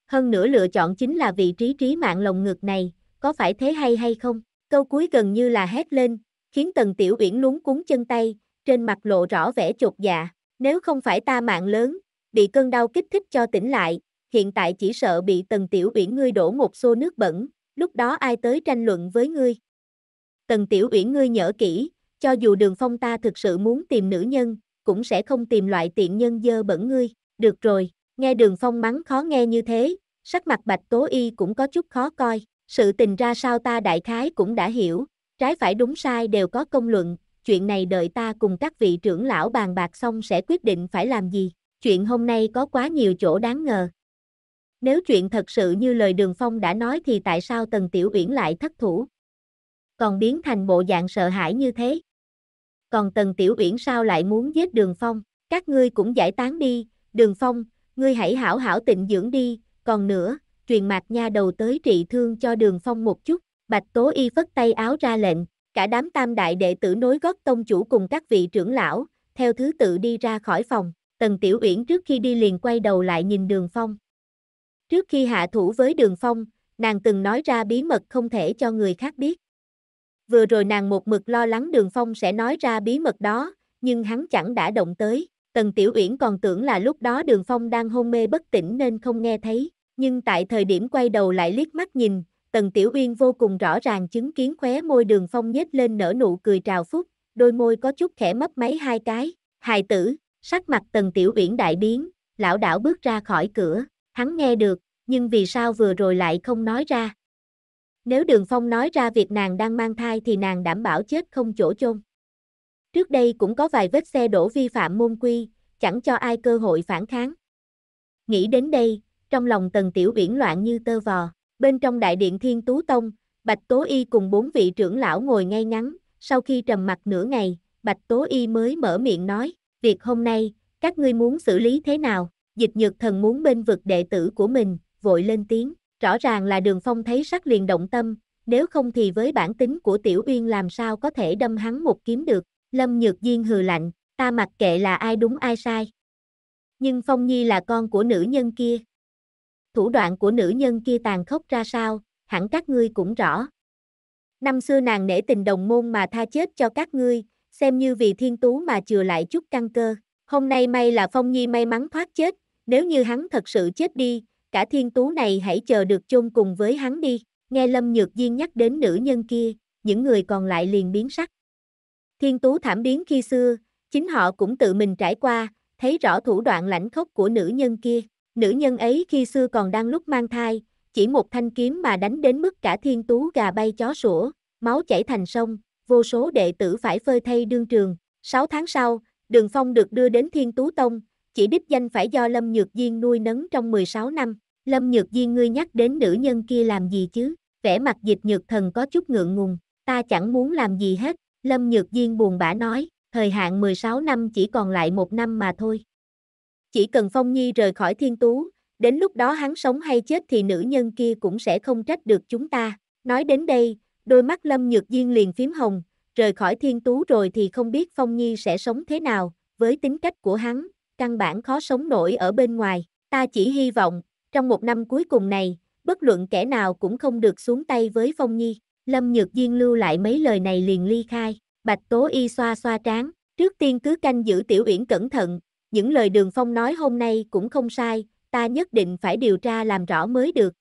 Hơn nữa lựa chọn chính là vị trí trí mạng lồng ngực này, có phải thế hay hay không? Câu cuối gần như là hét lên, khiến Tần Tiểu Uyển lúng cúng chân tay, trên mặt lộ rõ vẻ chột dạ. Nếu không phải ta mạng lớn, bị cơn đau kích thích cho tỉnh lại, hiện tại chỉ sợ bị Tần Tiểu Uyển ngươi đổ một xô nước bẩn, lúc đó ai tới tranh luận với ngươi. Tần Tiểu Uyển ngươi nhớ kỹ, cho dù đường phong ta thực sự muốn tìm nữ nhân, cũng sẽ không tìm loại tiện nhân dơ bẩn ngươi, được rồi, Nghe đường phong mắng khó nghe như thế, sắc mặt bạch tố y cũng có chút khó coi, sự tình ra sao ta đại khái cũng đã hiểu, trái phải đúng sai đều có công luận, chuyện này đợi ta cùng các vị trưởng lão bàn bạc xong sẽ quyết định phải làm gì, chuyện hôm nay có quá nhiều chỗ đáng ngờ. Nếu chuyện thật sự như lời Đường Phong đã nói thì tại sao Tần Tiểu Uyển lại thất thủ? Còn biến thành bộ dạng sợ hãi như thế? Còn Tần Tiểu Uyển sao lại muốn giết Đường Phong? Các ngươi cũng giải tán đi, Đường Phong, ngươi hãy hảo hảo tịnh dưỡng đi, còn nữa, truyền mạc nha đầu tới trị thương cho đường phong một chút, bạch tố y phất tay áo ra lệnh, cả đám tam đại đệ tử nối gót tông chủ cùng các vị trưởng lão, theo thứ tự đi ra khỏi phòng, tần tiểu uyển trước khi đi liền quay đầu lại nhìn đường phong. Trước khi hạ thủ với đường phong, nàng từng nói ra bí mật không thể cho người khác biết. Vừa rồi nàng một mực lo lắng đường phong sẽ nói ra bí mật đó, nhưng hắn chẳng đã động tới, Tần Tiểu Uyển còn tưởng là lúc đó Đường Phong đang hôn mê bất tỉnh nên không nghe thấy, nhưng tại thời điểm quay đầu lại liếc mắt nhìn, Tần Tiểu Uyên vô cùng rõ ràng chứng kiến khóe môi Đường Phong nhếch lên nở nụ cười trào phúc, đôi môi có chút khẽ mấp máy hai cái, hài tử, sắc mặt Tần Tiểu Uyển đại biến, lão đảo bước ra khỏi cửa, hắn nghe được, nhưng vì sao vừa rồi lại không nói ra. Nếu Đường Phong nói ra việc nàng đang mang thai thì nàng đảm bảo chết không chỗ chôn. Trước đây cũng có vài vết xe đổ vi phạm môn quy, chẳng cho ai cơ hội phản kháng. Nghĩ đến đây, trong lòng Tần Tiểu Uyển loạn như tơ vò, bên trong đại điện Thiên Tú Tông, Bạch Tố Y cùng bốn vị trưởng lão ngồi ngay ngắn, sau khi trầm mặt nửa ngày, Bạch Tố Y mới mở miệng nói, việc hôm nay, các ngươi muốn xử lý thế nào, dịch nhược thần muốn bên vực đệ tử của mình, vội lên tiếng, rõ ràng là đường phong thấy sắc liền động tâm, nếu không thì với bản tính của Tiểu Uyên làm sao có thể đâm hắn một kiếm được, Lâm Nhược Diên hừ lạnh, ta mặc kệ là ai đúng ai sai. Nhưng Phong Nhi là con của nữ nhân kia. Thủ đoạn của nữ nhân kia tàn khốc ra sao, hẳn các ngươi cũng rõ. Năm xưa nàng nể tình đồng môn mà tha chết cho các ngươi, xem như vì thiên tú mà chừa lại chút căn cơ. Hôm nay may là Phong Nhi may mắn thoát chết, nếu như hắn thật sự chết đi, cả thiên tú này hãy chờ được chôn cùng với hắn đi. Nghe Lâm Nhược Diên nhắc đến nữ nhân kia, những người còn lại liền biến sắc. Thiên tú thảm biến khi xưa, chính họ cũng tự mình trải qua, thấy rõ thủ đoạn lãnh khốc của nữ nhân kia. Nữ nhân ấy khi xưa còn đang lúc mang thai, chỉ một thanh kiếm mà đánh đến mức cả thiên tú gà bay chó sủa, máu chảy thành sông, vô số đệ tử phải phơi thay đương trường. 6 tháng sau, Đường Phong được đưa đến Thiên Tú Tông, chỉ đích danh phải do Lâm Nhược Diên nuôi nấng trong 16 năm. Lâm Nhược Diên ngươi nhắc đến nữ nhân kia làm gì chứ? Vẻ mặt dịch nhược thần có chút ngượng ngùng, ta chẳng muốn làm gì hết, Lâm Nhược Diên buồn bã nói, thời hạn 16 năm chỉ còn lại một năm mà thôi. Chỉ cần Phong Nhi rời khỏi thiên tú, đến lúc đó hắn sống hay chết thì nữ nhân kia cũng sẽ không trách được chúng ta. Nói đến đây, đôi mắt Lâm Nhược Diên liền phím hồng, rời khỏi thiên tú rồi thì không biết Phong Nhi sẽ sống thế nào, với tính cách của hắn, căn bản khó sống nổi ở bên ngoài. Ta chỉ hy vọng, trong một năm cuối cùng này, bất luận kẻ nào cũng không được xuống tay với Phong Nhi. Lâm Nhược Diên lưu lại mấy lời này liền ly khai, Bạch Tố Y xoa xoa trán, trước tiên cứ canh giữ Tiểu Uyển cẩn thận, những lời Đường Phong nói hôm nay cũng không sai, ta nhất định phải điều tra làm rõ mới được.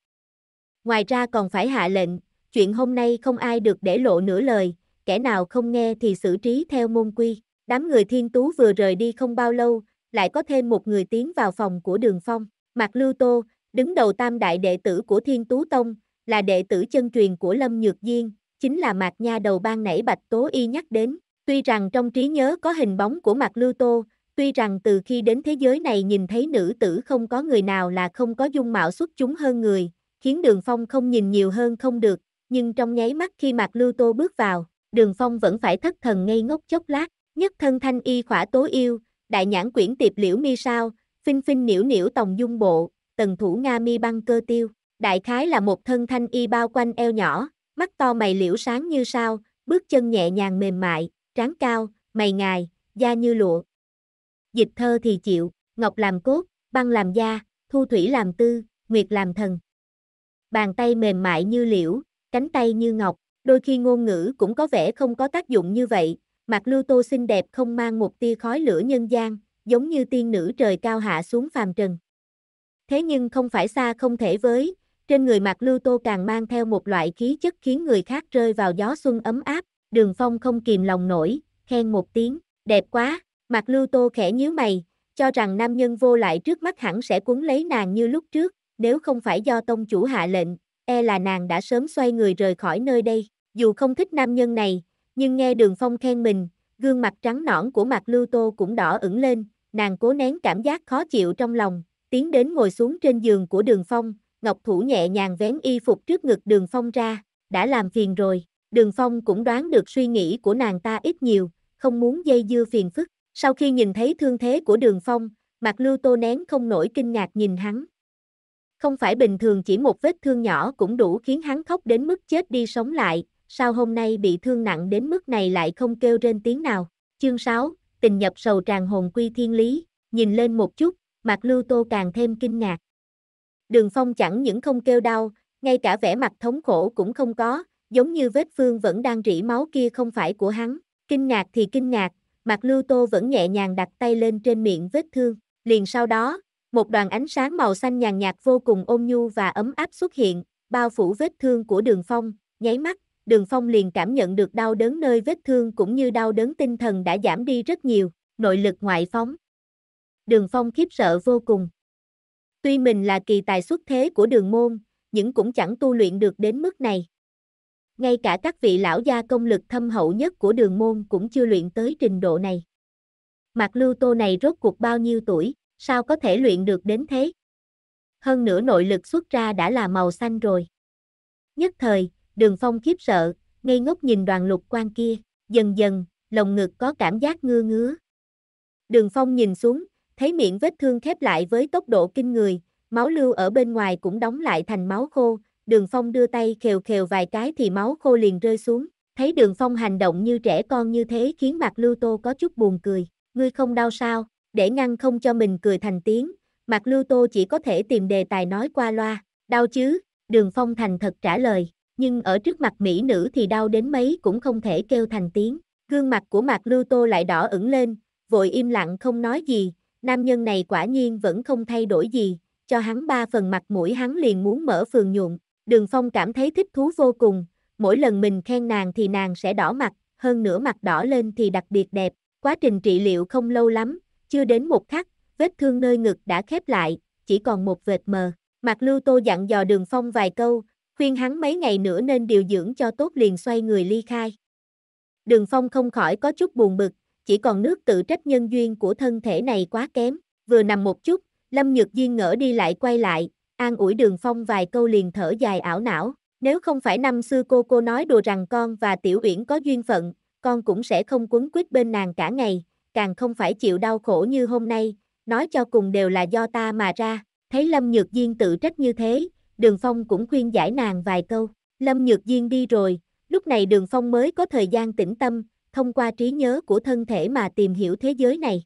Ngoài ra còn phải hạ lệnh, chuyện hôm nay không ai được để lộ nửa lời, kẻ nào không nghe thì xử trí theo môn quy. Đám người thiên tú vừa rời đi không bao lâu, lại có thêm một người tiến vào phòng của Đường Phong, Mạc Lưu Tô, đứng đầu tam đại đệ tử của Thiên Tú Tông, là đệ tử chân truyền của Lâm Nhược Diên, chính là Mạc Nha đầu ban nảy Bạch Tố Y nhắc đến. Tuy rằng trong trí nhớ có hình bóng của Mạc Lưu Tô, tuy rằng từ khi đến thế giới này nhìn thấy nữ tử không có người nào là không có dung mạo xuất chúng hơn người, khiến Đường Phong không nhìn nhiều hơn không được, nhưng trong nháy mắt khi Mạc Lưu Tô bước vào, Đường Phong vẫn phải thất thần ngây ngốc chốc lát, nhất thân thanh y khỏa tố yêu, đại nhãn quyển tiệp liễu mi sao, phinh phinh niễu niễu tòng dung bộ, tần thủ Nga mi băng cơ tiêu đại khái là một thân thanh y bao quanh eo nhỏ, mắt to mày liễu sáng như sao, bước chân nhẹ nhàng mềm mại, trán cao, mày ngài, da như lụa. Dịch thơ thì chịu, ngọc làm cốt, băng làm da, thu thủy làm tư, nguyệt làm thần. Bàn tay mềm mại như liễu, cánh tay như ngọc, đôi khi ngôn ngữ cũng có vẻ không có tác dụng như vậy, mặt lưu tô xinh đẹp không mang một tia khói lửa nhân gian, giống như tiên nữ trời cao hạ xuống phàm trần. Thế nhưng không phải xa không thể với, trên người Mạc Lưu Tô càng mang theo một loại khí chất khiến người khác rơi vào gió xuân ấm áp, đường phong không kìm lòng nổi, khen một tiếng, đẹp quá, Mạc Lưu Tô khẽ nhíu mày, cho rằng nam nhân vô lại trước mắt hẳn sẽ cuốn lấy nàng như lúc trước, nếu không phải do tông chủ hạ lệnh, e là nàng đã sớm xoay người rời khỏi nơi đây, dù không thích nam nhân này, nhưng nghe đường phong khen mình, gương mặt trắng nõn của Mạc Lưu Tô cũng đỏ ửng lên, nàng cố nén cảm giác khó chịu trong lòng, tiến đến ngồi xuống trên giường của đường phong, Ngọc Thủ nhẹ nhàng vén y phục trước ngực đường phong ra, đã làm phiền rồi, đường phong cũng đoán được suy nghĩ của nàng ta ít nhiều, không muốn dây dưa phiền phức. Sau khi nhìn thấy thương thế của đường phong, mặt lưu tô nén không nổi kinh ngạc nhìn hắn. Không phải bình thường chỉ một vết thương nhỏ cũng đủ khiến hắn khóc đến mức chết đi sống lại, sao hôm nay bị thương nặng đến mức này lại không kêu trên tiếng nào. Chương 6, tình nhập sầu tràn hồn quy thiên lý, nhìn lên một chút, mặt lưu tô càng thêm kinh ngạc. Đường Phong chẳng những không kêu đau, ngay cả vẻ mặt thống khổ cũng không có, giống như vết phương vẫn đang rỉ máu kia không phải của hắn. Kinh ngạc thì kinh ngạc, mặt Lưu Tô vẫn nhẹ nhàng đặt tay lên trên miệng vết thương. Liền sau đó, một đoàn ánh sáng màu xanh nhàn nhạt vô cùng ôn nhu và ấm áp xuất hiện, bao phủ vết thương của đường phong, nháy mắt, đường phong liền cảm nhận được đau đớn nơi vết thương cũng như đau đớn tinh thần đã giảm đi rất nhiều, nội lực ngoại phóng. Đường phong khiếp sợ vô cùng, Tuy mình là kỳ tài xuất thế của đường môn, nhưng cũng chẳng tu luyện được đến mức này. Ngay cả các vị lão gia công lực thâm hậu nhất của đường môn cũng chưa luyện tới trình độ này. Mạc Lưu Tô này rốt cuộc bao nhiêu tuổi, sao có thể luyện được đến thế? Hơn nữa nội lực xuất ra đã là màu xanh rồi. Nhất thời, đường phong khiếp sợ, ngây ngốc nhìn đoàn lục quan kia, dần dần, lồng ngực có cảm giác ngưa ngứa. Đường phong nhìn xuống, thấy miệng vết thương khép lại với tốc độ kinh người, máu lưu ở bên ngoài cũng đóng lại thành máu khô, đường phong đưa tay khều khều vài cái thì máu khô liền rơi xuống, thấy đường phong hành động như trẻ con như thế khiến mặt lưu tô có chút buồn cười, ngươi không đau sao, để ngăn không cho mình cười thành tiếng, mặt lưu tô chỉ có thể tìm đề tài nói qua loa, đau chứ, đường phong thành thật trả lời, nhưng ở trước mặt mỹ nữ thì đau đến mấy cũng không thể kêu thành tiếng, gương mặt của mặt lưu tô lại đỏ ửng lên, vội im lặng không nói gì, nam nhân này quả nhiên vẫn không thay đổi gì, cho hắn ba phần mặt mũi hắn liền muốn mở phường nhuộm, đường phong cảm thấy thích thú vô cùng, mỗi lần mình khen nàng thì nàng sẽ đỏ mặt, hơn nữa mặt đỏ lên thì đặc biệt đẹp, quá trình trị liệu không lâu lắm, chưa đến một khắc, vết thương nơi ngực đã khép lại, chỉ còn một vệt mờ, mặt lưu tô dặn dò đường phong vài câu, khuyên hắn mấy ngày nữa nên điều dưỡng cho tốt liền xoay người ly khai. Đường Phong không khỏi có chút buồn bực, chỉ còn nước tự trách nhân duyên của thân thể này quá kém, vừa nằm một chút, Lâm Nhược duyên ngỡ đi lại quay lại, an ủi đường phong vài câu liền thở dài ảo não, nếu không phải năm xưa cô cô nói đùa rằng con và Tiểu Uyển có duyên phận, con cũng sẽ không quấn quýt bên nàng cả ngày, càng không phải chịu đau khổ như hôm nay, nói cho cùng đều là do ta mà ra, thấy Lâm Nhược duyên tự trách như thế, Đường Phong cũng khuyên giải nàng vài câu, Lâm Nhược duyên đi rồi, lúc này Đường Phong mới có thời gian tĩnh tâm, thông qua trí nhớ của thân thể mà tìm hiểu thế giới này.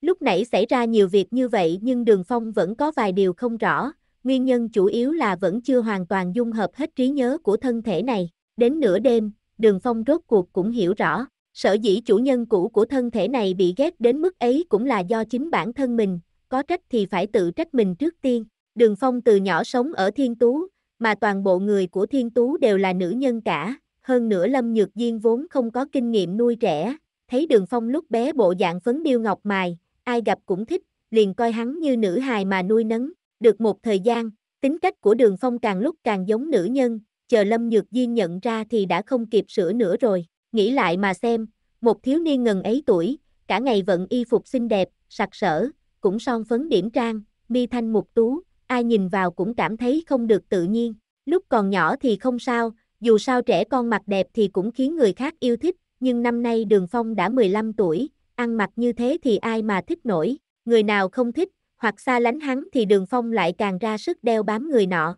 Lúc nãy xảy ra nhiều việc như vậy nhưng Đường Phong vẫn có vài điều không rõ, nguyên nhân chủ yếu là vẫn chưa hoàn toàn dung hợp hết trí nhớ của thân thể này. Đến nửa đêm, Đường Phong rốt cuộc cũng hiểu rõ, sở dĩ chủ nhân cũ của thân thể này bị ghét đến mức ấy cũng là do chính bản thân mình, có trách thì phải tự trách mình trước tiên. Đường Phong từ nhỏ sống ở Thiên Tú, mà toàn bộ người của Thiên Tú đều là nữ nhân cả, hơn nữa Lâm Nhược Diên vốn không có kinh nghiệm nuôi trẻ, thấy Đường Phong lúc bé bộ dạng phấn điêu ngọc mài, ai gặp cũng thích, liền coi hắn như nữ hài mà nuôi nấng, được một thời gian, tính cách của Đường Phong càng lúc càng giống nữ nhân, chờ Lâm Nhược Diên nhận ra thì đã không kịp sửa nữa rồi, nghĩ lại mà xem, một thiếu niên ngần ấy tuổi, cả ngày vận y phục xinh đẹp, sặc sỡ, cũng son phấn điểm trang, mi thanh mục tú, ai nhìn vào cũng cảm thấy không được tự nhiên, lúc còn nhỏ thì không sao, dù sao trẻ con mặt đẹp thì cũng khiến người khác yêu thích, nhưng năm nay Đường Phong đã 15 tuổi, ăn mặc như thế thì ai mà thích nổi, người nào không thích, hoặc xa lánh hắn thì Đường Phong lại càng ra sức đeo bám người nọ.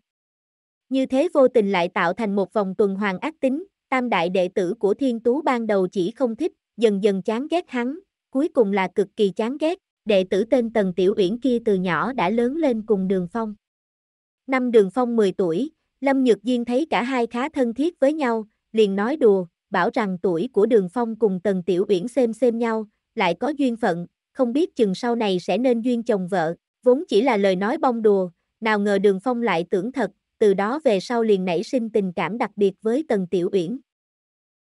Như thế vô tình lại tạo thành một vòng tuần hoàn ác tính, tam đại đệ tử của Thiên Tú ban đầu chỉ không thích, dần dần chán ghét hắn, cuối cùng là cực kỳ chán ghét, đệ tử tên Tần Tiểu Uyển kia từ nhỏ đã lớn lên cùng Đường Phong. Năm Đường Phong 10 tuổi, Lâm Nhược Diên thấy cả hai khá thân thiết với nhau, liền nói đùa, bảo rằng tuổi của Đường Phong cùng Tần Tiểu Uyển xem xem nhau, lại có duyên phận, không biết chừng sau này sẽ nên duyên chồng vợ, vốn chỉ là lời nói bông đùa, nào ngờ Đường Phong lại tưởng thật, từ đó về sau liền nảy sinh tình cảm đặc biệt với Tần Tiểu Uyển.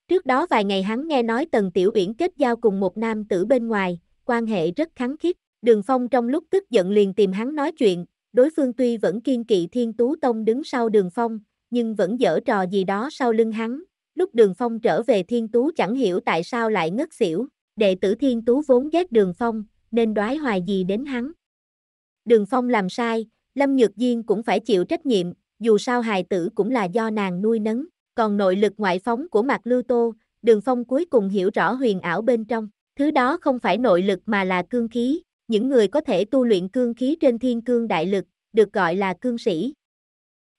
Trước đó vài ngày hắn nghe nói Tần Tiểu Uyển kết giao cùng một nam tử bên ngoài, quan hệ rất kháng khít, Đường Phong trong lúc tức giận liền tìm hắn nói chuyện, đối phương tuy vẫn kiên kỵ Thiên Tú Tông đứng sau đường phong, nhưng vẫn dở trò gì đó sau lưng hắn. Lúc đường phong trở về Thiên Tú chẳng hiểu tại sao lại ngất xỉu, đệ tử Thiên Tú vốn ghét đường phong, nên đoái hoài gì đến hắn. Đường phong làm sai, Lâm Nhược Diên cũng phải chịu trách nhiệm, dù sao hài tử cũng là do nàng nuôi nấng, còn nội lực ngoại phóng của Mạc Lưu Tô, Đường Phong cuối cùng hiểu rõ huyền ảo bên trong, thứ đó không phải nội lực mà là cương khí, những người có thể tu luyện cương khí trên thiên cương đại lực, được gọi là cương sĩ.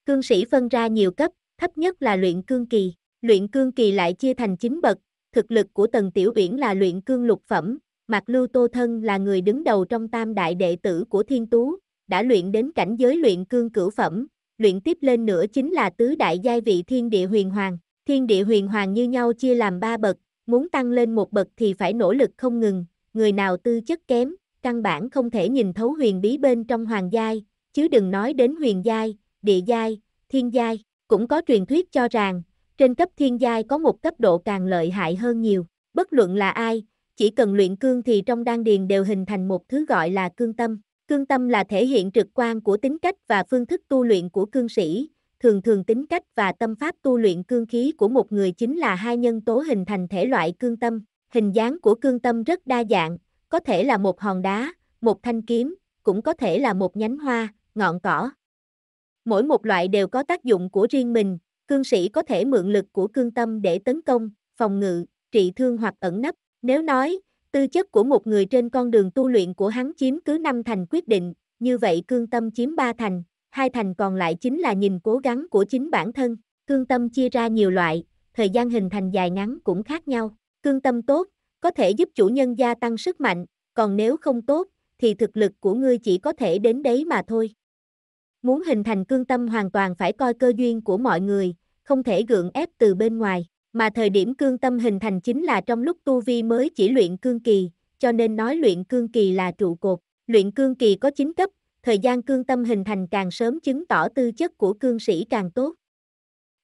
Cương sĩ phân ra nhiều cấp, thấp nhất là luyện cương kỳ. Luyện cương kỳ lại chia thành 9 bậc, thực lực của Tần Tiểu Uyển là luyện cương lục phẩm, Mạc Lưu Tô Thân là người đứng đầu trong tam đại đệ tử của Thiên Tú, đã luyện đến cảnh giới luyện cương cửu phẩm, luyện tiếp lên nữa chính là tứ đại giai vị thiên địa huyền hoàng. Thiên địa huyền hoàng như nhau chia làm ba bậc, muốn tăng lên một bậc thì phải nỗ lực không ngừng, người nào tư chất kém, căn bản không thể nhìn thấu huyền bí bên trong hoàng giai, chứ đừng nói đến huyền giai, địa giai, thiên giai, cũng có truyền thuyết cho rằng, trên cấp thiên giai có một cấp độ càng lợi hại hơn nhiều, bất luận là ai, chỉ cần luyện cương thì trong đan điền đều hình thành một thứ gọi là cương tâm. Cương tâm là thể hiện trực quan của tính cách và phương thức tu luyện của cương sĩ, thường thường tính cách và tâm pháp tu luyện cương khí của một người chính là hai nhân tố hình thành thể loại cương tâm. Hình dáng của cương tâm rất đa dạng, có thể là một hòn đá, một thanh kiếm, cũng có thể là một nhánh hoa, ngọn cỏ. Mỗi một loại đều có tác dụng của riêng mình, cương sĩ có thể mượn lực của cương tâm để tấn công, phòng ngự, trị thương hoặc ẩn nấp. Nếu nói, tư chất của một người trên con đường tu luyện của hắn chiếm cứ năm thành quyết định, như vậy cương tâm chiếm ba thành, hai thành còn lại chính là nhìn cố gắng của chính bản thân. Cương tâm chia ra nhiều loại, thời gian hình thành dài ngắn cũng khác nhau. Cương tâm tốt, có thể giúp chủ nhân gia tăng sức mạnh, còn nếu không tốt, thì thực lực của ngươi chỉ có thể đến đấy mà thôi. Muốn hình thành cương tâm hoàn toàn phải coi cơ duyên của mọi người, không thể gượng ép từ bên ngoài, mà thời điểm cương tâm hình thành chính là trong lúc tu vi mới chỉ luyện cương kỳ, cho nên nói luyện cương kỳ là trụ cột. Luyện cương kỳ có 9 cấp, thời gian cương tâm hình thành càng sớm chứng tỏ tư chất của cương sĩ càng tốt.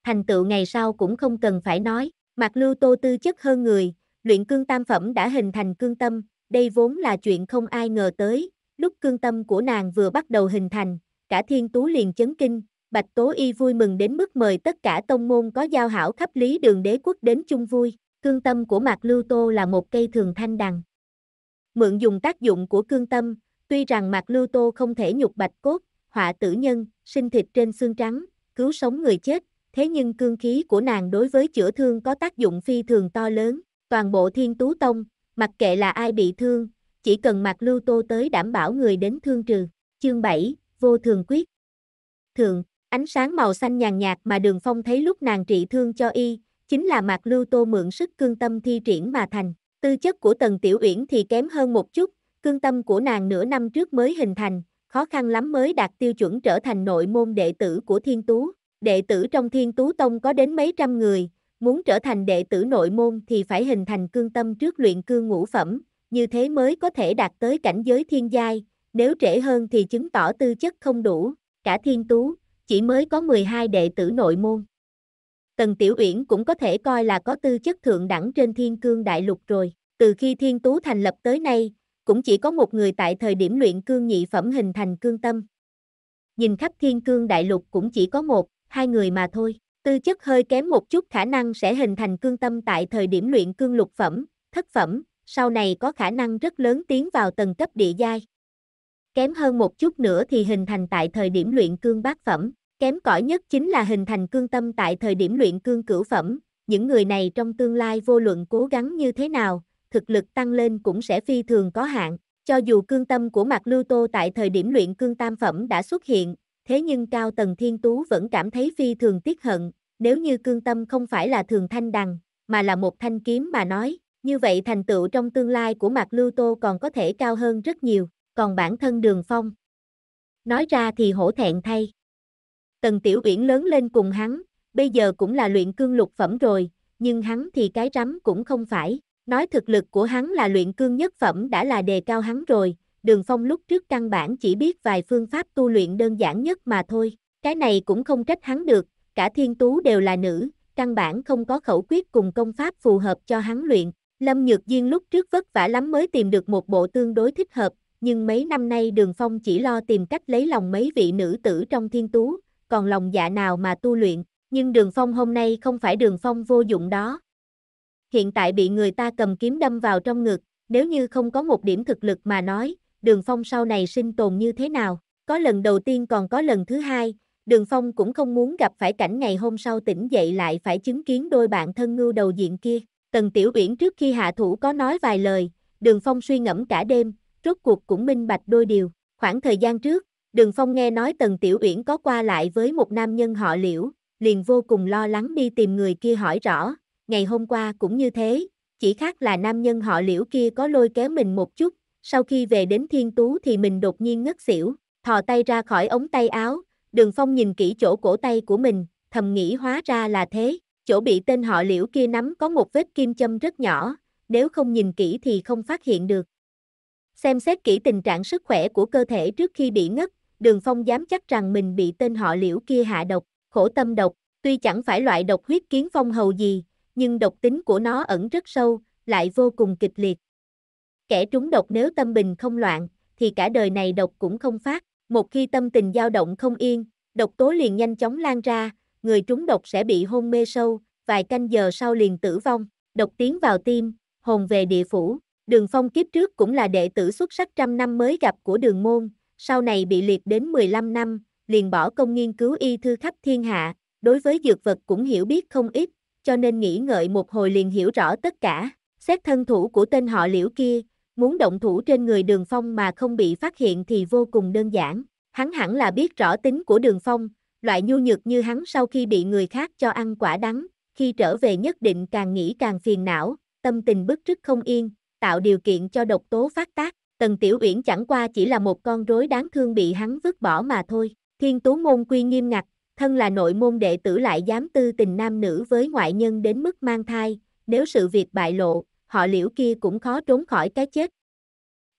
Thành tựu ngày sau cũng không cần phải nói, mặc Lưu Tô tư chất hơn người, luyện cương tam phẩm đã hình thành cương tâm, đây vốn là chuyện không ai ngờ tới, lúc cương tâm của nàng vừa bắt đầu hình thành, cả thiên tú liền chấn kinh, Bạch Tố Y vui mừng đến mức mời tất cả tông môn có giao hảo khắp lý đường đế quốc đến chung vui, cương tâm của Mạc Lưu Tô là một cây thường thanh đằng. Mượn dùng tác dụng của cương tâm, tuy rằng Mạc Lưu Tô không thể nhục bạch cốt, họa tử nhân, sinh thịt trên xương trắng, cứu sống người chết, thế nhưng cương khí của nàng đối với chữa thương có tác dụng phi thường to lớn toàn bộ Thiên Tú Tông, mặc kệ là ai bị thương, chỉ cần mặc lưu tô tới đảm bảo người đến thương trừ. Chương 7, Vô Thường Quyết Thường, ánh sáng màu xanh nhàn nhạt mà Đường Phong thấy lúc nàng trị thương cho y, chính là mặc lưu tô mượn sức cương tâm thi triển mà thành. Tư chất của Tần Tiểu Uyển thì kém hơn một chút, cương tâm của nàng nửa năm trước mới hình thành, khó khăn lắm mới đạt tiêu chuẩn trở thành nội môn đệ tử của Thiên Tú. Đệ tử trong Thiên Tú Tông có đến mấy trăm người, Muốn trở thành đệ tử nội môn thì phải hình thành cương tâm trước luyện cương ngũ phẩm, như thế mới có thể đạt tới cảnh giới thiên giai, nếu trễ hơn thì chứng tỏ tư chất không đủ, cả thiên tú, chỉ mới có 12 đệ tử nội môn. Tần Tiểu Uyển cũng có thể coi là có tư chất thượng đẳng trên thiên cương đại lục rồi, từ khi thiên tú thành lập tới nay, cũng chỉ có một người tại thời điểm luyện cương nhị phẩm hình thành cương tâm. Nhìn khắp thiên cương đại lục cũng chỉ có một, hai người mà thôi. Tư chất hơi kém một chút khả năng sẽ hình thành cương tâm tại thời điểm luyện cương lục phẩm, thất phẩm, sau này có khả năng rất lớn tiến vào tầng cấp địa giai. Kém hơn một chút nữa thì hình thành tại thời điểm luyện cương bát phẩm, kém cỏi nhất chính là hình thành cương tâm tại thời điểm luyện cương cửu phẩm, những người này trong tương lai vô luận cố gắng như thế nào, thực lực tăng lên cũng sẽ phi thường có hạn. Cho dù cương tâm của Mạc Lưu Tô tại thời điểm luyện cương tam phẩm đã xuất hiện, thế nhưng Cao Tần Thiên Tú vẫn cảm thấy phi thường tiếc hận, nếu như cương tâm không phải là thường thanh đằng, mà là một thanh kiếm mà nói, như vậy thành tựu trong tương lai của Mạc Lưu Tô còn có thể cao hơn rất nhiều, còn bản thân Đường Phong. Nói ra thì hổ thẹn thay. Tần Tiểu Uyển lớn lên cùng hắn, bây giờ cũng là luyện cương lục phẩm rồi, nhưng hắn thì cái rắm cũng không phải. Nói thực lực của hắn là luyện cương nhất phẩm đã là đề cao hắn rồi, Đường Phong lúc trước căn bản chỉ biết vài phương pháp tu luyện đơn giản nhất mà thôi, cái này cũng không trách hắn được, cả thiên tú đều là nữ, căn bản không có khẩu quyết cùng công pháp phù hợp cho hắn luyện. Lâm Nhược Diên lúc trước vất vả lắm mới tìm được một bộ tương đối thích hợp, nhưng mấy năm nay Đường Phong chỉ lo tìm cách lấy lòng mấy vị nữ tử trong thiên tú, còn lòng dạ nào mà tu luyện, nhưng Đường Phong hôm nay không phải Đường Phong vô dụng đó. Hiện tại bị người ta cầm kiếm đâm vào trong ngực, nếu như không có một điểm thực lực mà nói, đường phong sau này sinh tồn như thế nào. Có lần đầu tiên còn có lần thứ hai, đường phong cũng không muốn gặp phải cảnh ngày hôm sau tỉnh dậy lại phải chứng kiến đôi bạn thân ngưu đầu diện kia. Tần Tiểu Uyển trước khi hạ thủ có nói vài lời, đường phong suy ngẫm cả đêm, rốt cuộc cũng minh bạch đôi điều. Khoảng thời gian trước, đường phong nghe nói Tần Tiểu Uyển có qua lại với một nam nhân họ liễu, liền vô cùng lo lắng đi tìm người kia hỏi rõ. Ngày hôm qua cũng như thế, chỉ khác là nam nhân họ liễu kia có lôi kéo mình một chút, sau khi về đến thiên tú thì mình đột nhiên ngất xỉu, thò tay ra khỏi ống tay áo, đường phong nhìn kỹ chỗ cổ tay của mình, thầm nghĩ hóa ra là thế, chỗ bị tên họ liễu kia nắm có một vết kim châm rất nhỏ, nếu không nhìn kỹ thì không phát hiện được. Xem xét kỹ tình trạng sức khỏe của cơ thể trước khi bị ngất, đường phong dám chắc rằng mình bị tên họ liễu kia hạ độc, khổ tâm độc, tuy chẳng phải loại độc huyết kiến phong hầu gì, nhưng độc tính của nó ẩn rất sâu, lại vô cùng kịch liệt, Kẻ trúng độc nếu tâm bình không loạn, thì cả đời này độc cũng không phát. Một khi tâm tình dao động không yên, độc tố liền nhanh chóng lan ra, người trúng độc sẽ bị hôn mê sâu, vài canh giờ sau liền tử vong. Độc tiến vào tim, hồn về địa phủ. Đường Phong kiếp trước cũng là đệ tử xuất sắc trăm năm mới gặp của đường môn, sau này bị liệt đến 15 năm, liền bỏ công nghiên cứu y thư khắp thiên hạ, đối với dược vật cũng hiểu biết không ít, cho nên nghĩ ngợi một hồi liền hiểu rõ tất cả. Xét thân thủ của tên họ liễu kia, Muốn động thủ trên người đường phong mà không bị phát hiện thì vô cùng đơn giản. Hắn hẳn là biết rõ tính của đường phong, loại nhu nhược như hắn sau khi bị người khác cho ăn quả đắng, khi trở về nhất định càng nghĩ càng phiền não, tâm tình bức rứt không yên, tạo điều kiện cho độc tố phát tác. Tần Tiểu Uyển chẳng qua chỉ là một con rối đáng thương bị hắn vứt bỏ mà thôi. Thiên Tú môn quy nghiêm ngặt, thân là nội môn đệ tử lại dám tư tình nam nữ với ngoại nhân đến mức mang thai, nếu sự việc bại lộ, họ liễu kia cũng khó trốn khỏi cái chết.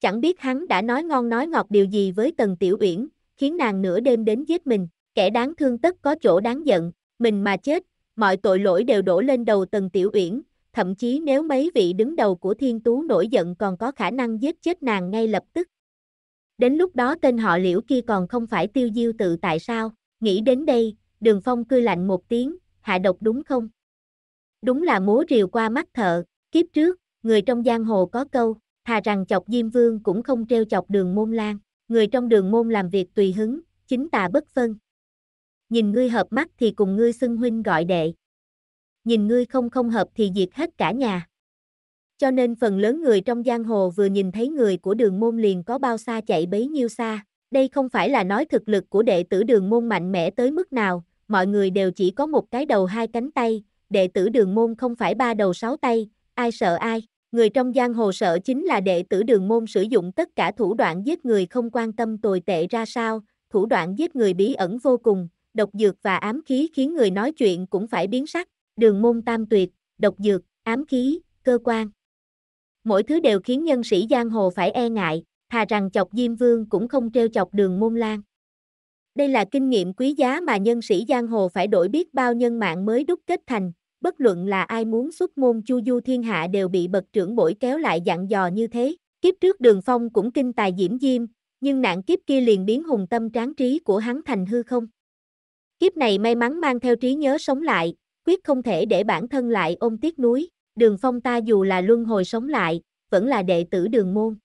Chẳng biết hắn đã nói ngon nói ngọt điều gì với Tần Tiểu Uyển, khiến nàng nửa đêm đến giết mình, kẻ đáng thương tất có chỗ đáng giận, mình mà chết, mọi tội lỗi đều đổ lên đầu Tần Tiểu Uyển, thậm chí nếu mấy vị đứng đầu của Thiên Tú nổi giận còn có khả năng giết chết nàng ngay lập tức. Đến lúc đó tên họ liễu kia còn không phải tiêu diêu tự tại sao, nghĩ đến đây, đường phong cư lạnh một tiếng, hạ độc đúng không? Đúng là múa rìu qua mắt thợ, kiếp trước, người trong giang hồ có câu, thà rằng chọc Diêm Vương cũng không treo chọc đường môn lan, người trong đường môn làm việc tùy hứng, chính tà bất phân. Nhìn ngươi hợp mắt thì cùng ngươi xưng huynh gọi đệ. Nhìn ngươi không không hợp thì diệt hết cả nhà. Cho nên phần lớn người trong giang hồ vừa nhìn thấy người của đường môn liền có bao xa chạy bấy nhiêu xa. Đây không phải là nói thực lực của đệ tử đường môn mạnh mẽ tới mức nào, mọi người đều chỉ có một cái đầu hai cánh tay, đệ tử đường môn không phải ba đầu sáu tay, ai sợ ai người trong giang hồ sợ chính là đệ tử đường môn sử dụng tất cả thủ đoạn giết người không quan tâm tồi tệ ra sao, thủ đoạn giết người bí ẩn vô cùng, độc dược và ám khí khiến người nói chuyện cũng phải biến sắc, đường môn tam tuyệt, độc dược, ám khí, cơ quan. Mỗi thứ đều khiến nhân sĩ giang hồ phải e ngại, thà rằng chọc Diêm Vương cũng không treo chọc đường môn lan. Đây là kinh nghiệm quý giá mà nhân sĩ giang hồ phải đổi biết bao nhân mạng mới đúc kết thành, bất luận là ai muốn xuất môn chu du thiên hạ đều bị bậc trưởng bổi kéo lại dặn dò như thế. Kiếp trước đường phong cũng kinh tài diễm diêm, nhưng nạn kiếp kia liền biến hùng tâm tráng trí của hắn thành hư không. Kiếp này may mắn mang theo trí nhớ sống lại, quyết không thể để bản thân lại ôm tiếc núi, đường phong ta dù là luân hồi sống lại, vẫn là đệ tử đường môn.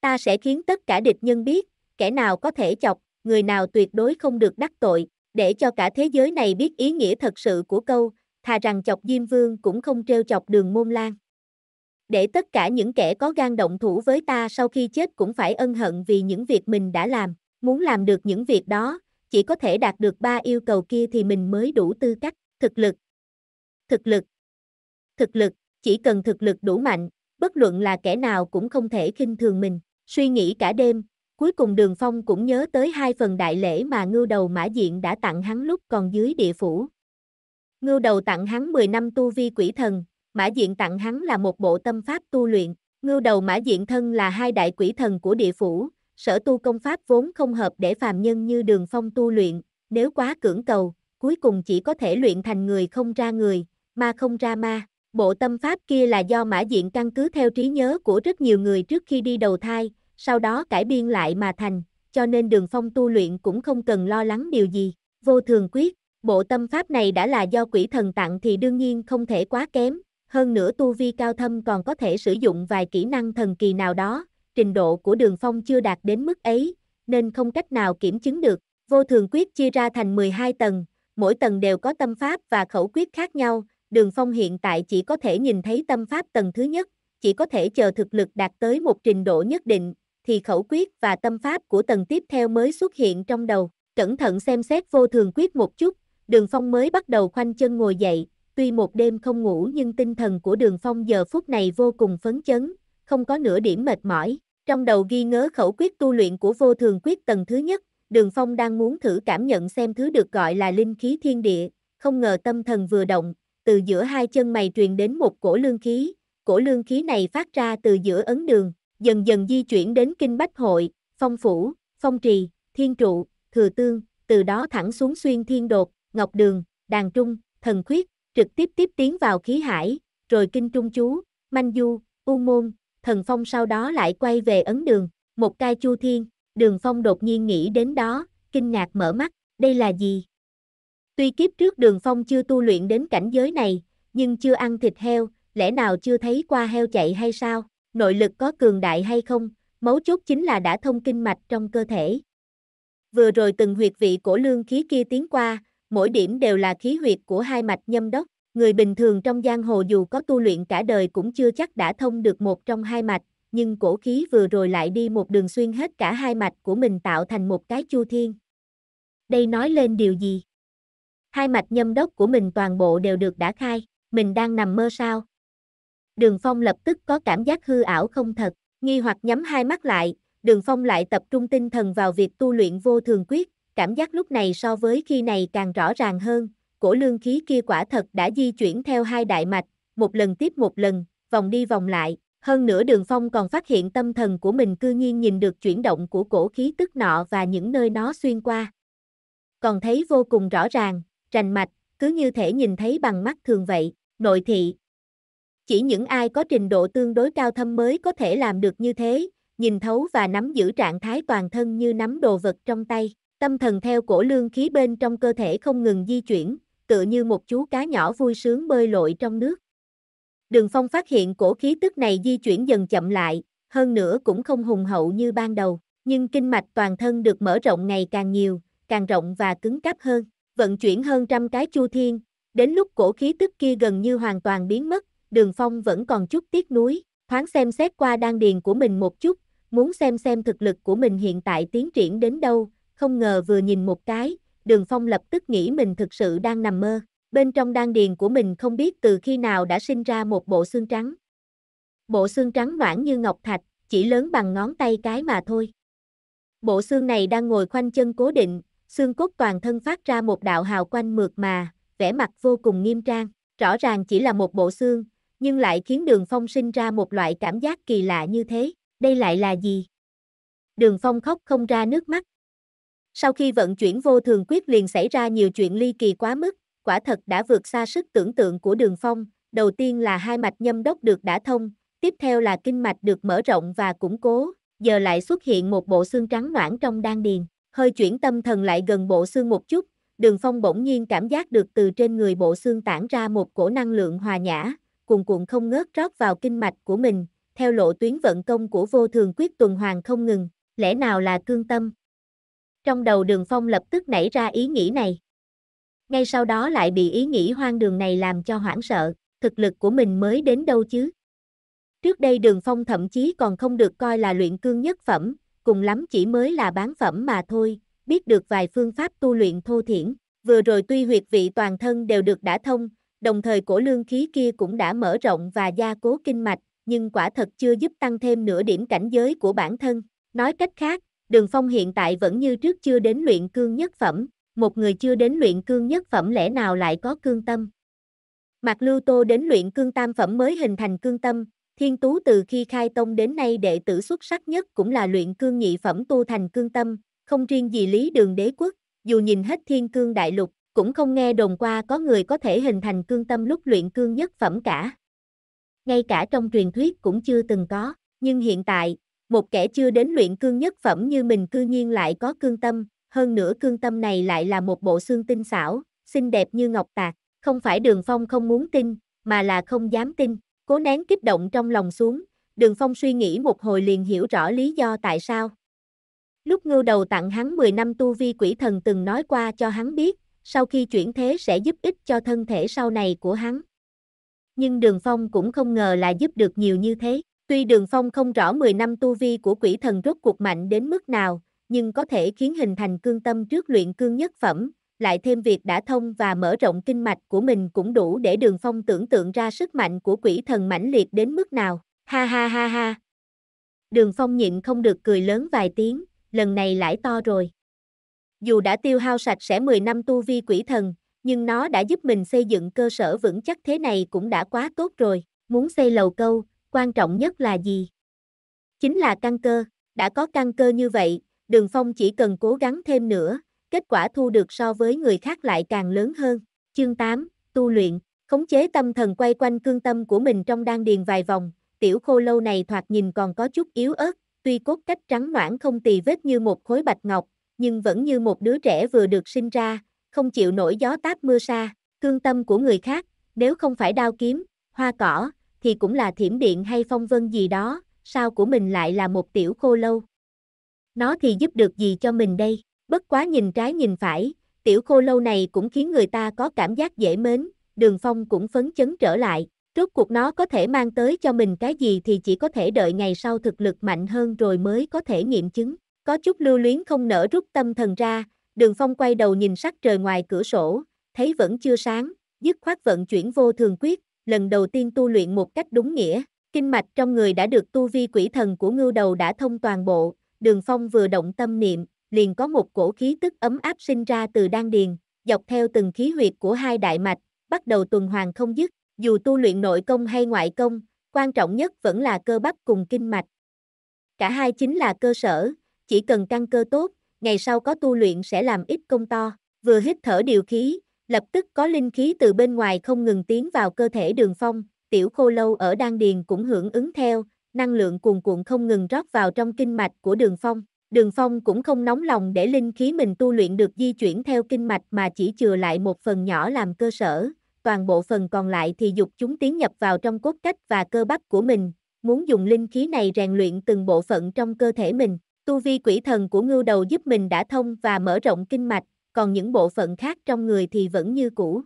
Ta sẽ khiến tất cả địch nhân biết, kẻ nào có thể chọc, người nào tuyệt đối không được đắc tội, để cho cả thế giới này biết ý nghĩa thật sự của câu, thà rằng chọc Diêm Vương cũng không trêu chọc đường môn lan. Để tất cả những kẻ có gan động thủ với ta sau khi chết cũng phải ân hận vì những việc mình đã làm, muốn làm được những việc đó, chỉ có thể đạt được ba yêu cầu kia thì mình mới đủ tư cách, thực lực. Thực lực. Thực lực, chỉ cần thực lực đủ mạnh, bất luận là kẻ nào cũng không thể khinh thường mình, suy nghĩ cả đêm, cuối cùng Đường Phong cũng nhớ tới hai phần đại lễ mà ngưu đầu mã diện đã tặng hắn lúc còn dưới địa phủ, Ngưu đầu tặng hắn 10 năm tu vi quỷ thần, mã diện tặng hắn là một bộ tâm pháp tu luyện, ngưu đầu mã diện thân là hai đại quỷ thần của địa phủ, sở tu công pháp vốn không hợp để phàm nhân như đường phong tu luyện, nếu quá cưỡng cầu, cuối cùng chỉ có thể luyện thành người không ra người, ma không ra ma. Bộ tâm pháp kia là do mã diện căn cứ theo trí nhớ của rất nhiều người trước khi đi đầu thai, sau đó cải biên lại mà thành, cho nên đường phong tu luyện cũng không cần lo lắng điều gì. Vô thường quyết, Bộ tâm pháp này đã là do quỷ thần tặng thì đương nhiên không thể quá kém, hơn nữa tu vi cao thâm còn có thể sử dụng vài kỹ năng thần kỳ nào đó, trình độ của đường phong chưa đạt đến mức ấy, nên không cách nào kiểm chứng được. Vô thường quyết chia ra thành 12 tầng, mỗi tầng đều có tâm pháp và khẩu quyết khác nhau, đường phong hiện tại chỉ có thể nhìn thấy tâm pháp tầng thứ nhất, chỉ có thể chờ thực lực đạt tới một trình độ nhất định, thì khẩu quyết và tâm pháp của tầng tiếp theo mới xuất hiện trong đầu. Cẩn thận xem xét vô thường quyết một chút, đường phong mới bắt đầu khoanh chân ngồi dậy, tuy một đêm không ngủ nhưng tinh thần của đường phong giờ phút này vô cùng phấn chấn, không có nửa điểm mệt mỏi. Trong đầu ghi nhớ khẩu quyết tu luyện của vô thường quyết tầng thứ nhất, đường phong đang muốn thử cảm nhận xem thứ được gọi là linh khí thiên địa, không ngờ tâm thần vừa động, từ giữa hai chân mày truyền đến một cổ lương khí, cổ lương khí này phát ra từ giữa ấn đường, dần dần di chuyển đến kinh bách hội, phong phủ, phong trì, thiên trụ, thừa tương, từ đó thẳng xuống xuyên thiên đột, ngọc đường, đàn trung, thần khuyết, trực tiếp tiếp tiến vào khí hải, rồi kinh trung chú, manh du, u môn, thần phong sau đó lại quay về ấn đường, một cai chu thiên, đường phong đột nhiên nghĩ đến đó, kinh ngạc mở mắt, đây là gì? Tuy kiếp trước đường phong chưa tu luyện đến cảnh giới này, nhưng chưa ăn thịt heo, lẽ nào chưa thấy qua heo chạy hay sao? Nội lực có cường đại hay không? Mấu chốt chính là đã thông kinh mạch trong cơ thể. Vừa rồi từng huyệt vị cổ lương khí kia tiến qua, mỗi điểm đều là khí huyệt của hai mạch nhâm đốc. Người bình thường trong giang hồ dù có tu luyện cả đời cũng chưa chắc đã thông được một trong hai mạch, nhưng cổ khí vừa rồi lại đi một đường xuyên hết cả hai mạch của mình tạo thành một cái chu thiên. Đây nói lên điều gì? Hai mạch nhâm đốc của mình toàn bộ đều được đã khai, mình đang nằm mơ sao? Đường Phong lập tức có cảm giác hư ảo không thật, nghi hoặc nhắm hai mắt lại, Đường Phong lại tập trung tinh thần vào việc tu luyện vô thường quyết, cảm giác lúc này so với khi này càng rõ ràng hơn, cổ lương khí kia quả thật đã di chuyển theo hai đại mạch, một lần tiếp một lần, vòng đi vòng lại, hơn nữa đường phong còn phát hiện tâm thần của mình cư nhiên nhìn được chuyển động của cổ khí tức nọ và những nơi nó xuyên qua. Còn thấy vô cùng rõ ràng, rành mạch, cứ như thể nhìn thấy bằng mắt thường vậy, nội thị. Chỉ những ai có trình độ tương đối cao thâm mới có thể làm được như thế, nhìn thấu và nắm giữ trạng thái toàn thân như nắm đồ vật trong tay. Tâm thần theo cổ lương khí bên trong cơ thể không ngừng di chuyển, tựa như một chú cá nhỏ vui sướng bơi lội trong nước. Đường Phong phát hiện cổ khí tức này di chuyển dần chậm lại, hơn nữa cũng không hùng hậu như ban đầu, nhưng kinh mạch toàn thân được mở rộng ngày càng nhiều, càng rộng và cứng cáp hơn, vận chuyển hơn trăm cái chu thiên, đến lúc cổ khí tức kia gần như hoàn toàn biến mất, Đường Phong vẫn còn chút tiếc nuối, thoáng xem xét qua đan điền của mình một chút, muốn xem xem thực lực của mình hiện tại tiến triển đến đâu, không ngờ vừa nhìn một cái, đường phong lập tức nghĩ mình thực sự đang nằm mơ. Bên trong đan điền của mình không biết từ khi nào đã sinh ra một bộ xương trắng. Bộ xương trắng noãn như ngọc thạch, chỉ lớn bằng ngón tay cái mà thôi. Bộ xương này đang ngồi khoanh chân cố định, xương cốt toàn thân phát ra một đạo hào quanh mượt mà, vẻ mặt vô cùng nghiêm trang, rõ ràng chỉ là một bộ xương, nhưng lại khiến đường phong sinh ra một loại cảm giác kỳ lạ như thế, đây lại là gì? Đường phong khóc không ra nước mắt, sau khi vận chuyển vô thường quyết liền xảy ra nhiều chuyện ly kỳ quá mức, quả thật đã vượt xa sức tưởng tượng của đường phong, đầu tiên là hai mạch nhâm đốc được đã thông, tiếp theo là kinh mạch được mở rộng và củng cố, giờ lại xuất hiện một bộ xương trắng noãn trong đan điền, hơi chuyển tâm thần lại gần bộ xương một chút, đường phong bỗng nhiên cảm giác được từ trên người bộ xương tản ra một cổ năng lượng hòa nhã, cuồn cuộn không ngớt rót vào kinh mạch của mình, theo lộ tuyến vận công của vô thường quyết tuần hoàn không ngừng, lẽ nào là cương tâm, trong đầu đường phong lập tức nảy ra ý nghĩ này. Ngay sau đó lại bị ý nghĩ hoang đường này làm cho hoảng sợ, thực lực của mình mới đến đâu chứ. Trước đây đường phong thậm chí còn không được coi là luyện cương nhất phẩm, cùng lắm chỉ mới là bán phẩm mà thôi, biết được vài phương pháp tu luyện thô thiển. Vừa rồi tuy huyệt vị toàn thân đều được đã thông, đồng thời cổ lương khí kia cũng đã mở rộng và gia cố kinh mạch, nhưng quả thật chưa giúp tăng thêm nửa điểm cảnh giới của bản thân. Nói cách khác, Đường Phong hiện tại vẫn như trước chưa đến luyện cương nhất phẩm, một người chưa đến luyện cương nhất phẩm lẽ nào lại có cương tâm. Mạc Lưu Tô đến luyện cương tam phẩm mới hình thành cương tâm, Thiên Tú từ khi khai tông đến nay đệ tử xuất sắc nhất cũng là luyện cương nhị phẩm tu thành cương tâm, không riêng gì lý đường đế quốc, dù nhìn hết thiên cương đại lục, cũng không nghe đồn qua có người có thể hình thành cương tâm lúc luyện cương nhất phẩm cả. Ngay cả trong truyền thuyết cũng chưa từng có, nhưng hiện tại, một kẻ chưa đến luyện cương nhất phẩm như mình cư nhiên lại có cương tâm, hơn nữa cương tâm này lại là một bộ xương tinh xảo, xinh đẹp như ngọc tạc, không phải đường phong không muốn tin, mà là không dám tin, cố nén kích động trong lòng xuống, đường phong suy nghĩ một hồi liền hiểu rõ lý do tại sao. Lúc ngưu đầu tặng hắn 10 năm tu vi quỷ thần từng nói qua cho hắn biết, sau khi chuyển thế sẽ giúp ích cho thân thể sau này của hắn. Nhưng đường phong cũng không ngờ là giúp được nhiều như thế. Tuy Đường Phong không rõ 10 năm tu vi của quỷ thần rốt cuộc mạnh đến mức nào, nhưng có thể khiến hình thành cương tâm trước luyện cương nhất phẩm, lại thêm việc đã thông và mở rộng kinh mạch của mình cũng đủ để Đường Phong tưởng tượng ra sức mạnh của quỷ thần mãnh liệt đến mức nào. Ha ha ha ha. Đường Phong nhịn không được cười lớn vài tiếng, lần này lại to rồi. Dù đã tiêu hao sạch sẽ 10 năm tu vi quỷ thần, nhưng nó đã giúp mình xây dựng cơ sở vững chắc thế này cũng đã quá tốt rồi. Muốn xây lầu câu, quan trọng nhất là gì? Chính là căn cơ, đã có căn cơ như vậy, Đường Phong chỉ cần cố gắng thêm nữa, kết quả thu được so với người khác lại càng lớn hơn. Chương 8, tu luyện, khống chế tâm thần quay quanh cương tâm của mình trong đan điền vài vòng, tiểu khô lâu này thoạt nhìn còn có chút yếu ớt, tuy cốt cách trắng noãn không tì vết như một khối bạch ngọc, nhưng vẫn như một đứa trẻ vừa được sinh ra, không chịu nổi gió táp mưa sa, cương tâm của người khác, nếu không phải đao kiếm, hoa cỏ, thì cũng là thiểm điện hay phong vân gì đó, sao của mình lại là một tiểu khô lâu. Nó thì giúp được gì cho mình đây, bất quá nhìn trái nhìn phải, tiểu khô lâu này cũng khiến người ta có cảm giác dễ mến, đường phong cũng phấn chấn trở lại, rốt cuộc nó có thể mang tới cho mình cái gì thì chỉ có thể đợi ngày sau thực lực mạnh hơn rồi mới có thể nghiệm chứng, có chút lưu luyến không nở rút tâm thần ra, đường phong quay đầu nhìn sắc trời ngoài cửa sổ, thấy vẫn chưa sáng, dứt khoát vận chuyển vô thường quyết, lần đầu tiên tu luyện một cách đúng nghĩa, kinh mạch trong người đã được tu vi quỷ thần của ngưu đầu đã thông toàn bộ, đường phong vừa động tâm niệm, liền có một cổ khí tức ấm áp sinh ra từ đan điền, dọc theo từng khí huyệt của hai đại mạch, bắt đầu tuần hoàn không dứt, dù tu luyện nội công hay ngoại công, quan trọng nhất vẫn là cơ bắp cùng kinh mạch. Cả hai chính là cơ sở, chỉ cần căn cơ tốt, ngày sau có tu luyện sẽ làm ít công to, vừa hít thở điều khí, lập tức có linh khí từ bên ngoài không ngừng tiến vào cơ thể đường phong, tiểu khô lâu ở đan điền cũng hưởng ứng theo, năng lượng cuồn cuộn không ngừng rót vào trong kinh mạch của đường phong. Đường phong cũng không nóng lòng để linh khí mình tu luyện được di chuyển theo kinh mạch mà chỉ chừa lại một phần nhỏ làm cơ sở, toàn bộ phần còn lại thì dục chúng tiến nhập vào trong cốt cách và cơ bắp của mình, muốn dùng linh khí này rèn luyện từng bộ phận trong cơ thể mình. Tu vi quỷ thần của ngưu đầu giúp mình đã thông và mở rộng kinh mạch, còn những bộ phận khác trong người thì vẫn như cũ.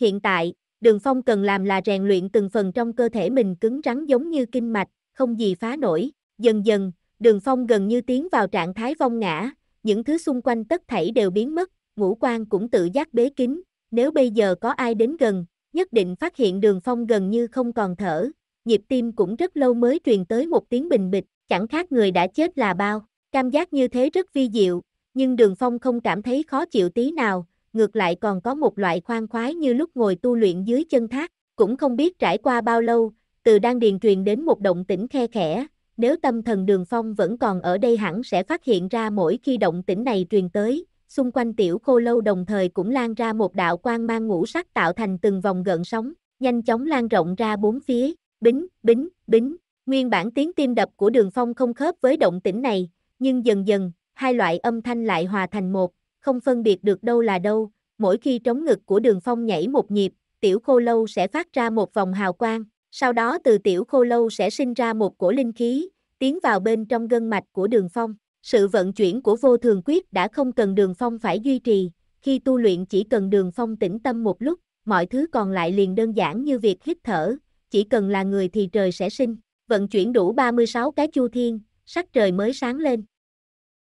Hiện tại, Đường Phong cần làm là rèn luyện từng phần trong cơ thể mình cứng rắn giống như kinh mạch, không gì phá nổi. Dần dần, Đường Phong gần như tiến vào trạng thái vong ngã, những thứ xung quanh tất thảy đều biến mất, ngũ quan cũng tự giác bế kín. Nếu bây giờ có ai đến gần, nhất định phát hiện Đường Phong gần như không còn thở, nhịp tim cũng rất lâu mới truyền tới một tiếng bình bịch, chẳng khác người đã chết là bao. Cảm giác như thế rất vi diệu, nhưng Đường Phong không cảm thấy khó chịu tí nào, ngược lại còn có một loại khoan khoái như lúc ngồi tu luyện dưới chân thác, cũng không biết trải qua bao lâu, từ đang điền truyền đến một động tĩnh khe khẽ, nếu tâm thần Đường Phong vẫn còn ở đây hẳn sẽ phát hiện ra mỗi khi động tĩnh này truyền tới, xung quanh tiểu khô lâu đồng thời cũng lan ra một đạo quang mang ngũ sắc tạo thành từng vòng gợn sóng, nhanh chóng lan rộng ra bốn phía, bính, bính, bính, nguyên bản tiếng tim đập của Đường Phong không khớp với động tĩnh này, nhưng dần dần, hai loại âm thanh lại hòa thành một, không phân biệt được đâu là đâu, mỗi khi trống ngực của đường phong nhảy một nhịp, tiểu khô lâu sẽ phát ra một vòng hào quang, sau đó từ tiểu khô lâu sẽ sinh ra một cổ linh khí, tiến vào bên trong gân mạch của đường phong. Sự vận chuyển của vô thường quyết đã không cần đường phong phải duy trì, khi tu luyện chỉ cần đường phong tĩnh tâm một lúc, mọi thứ còn lại liền đơn giản như việc hít thở, chỉ cần là người thì trời sẽ sinh, vận chuyển đủ 36 cái chu thiên, sắc trời mới sáng lên.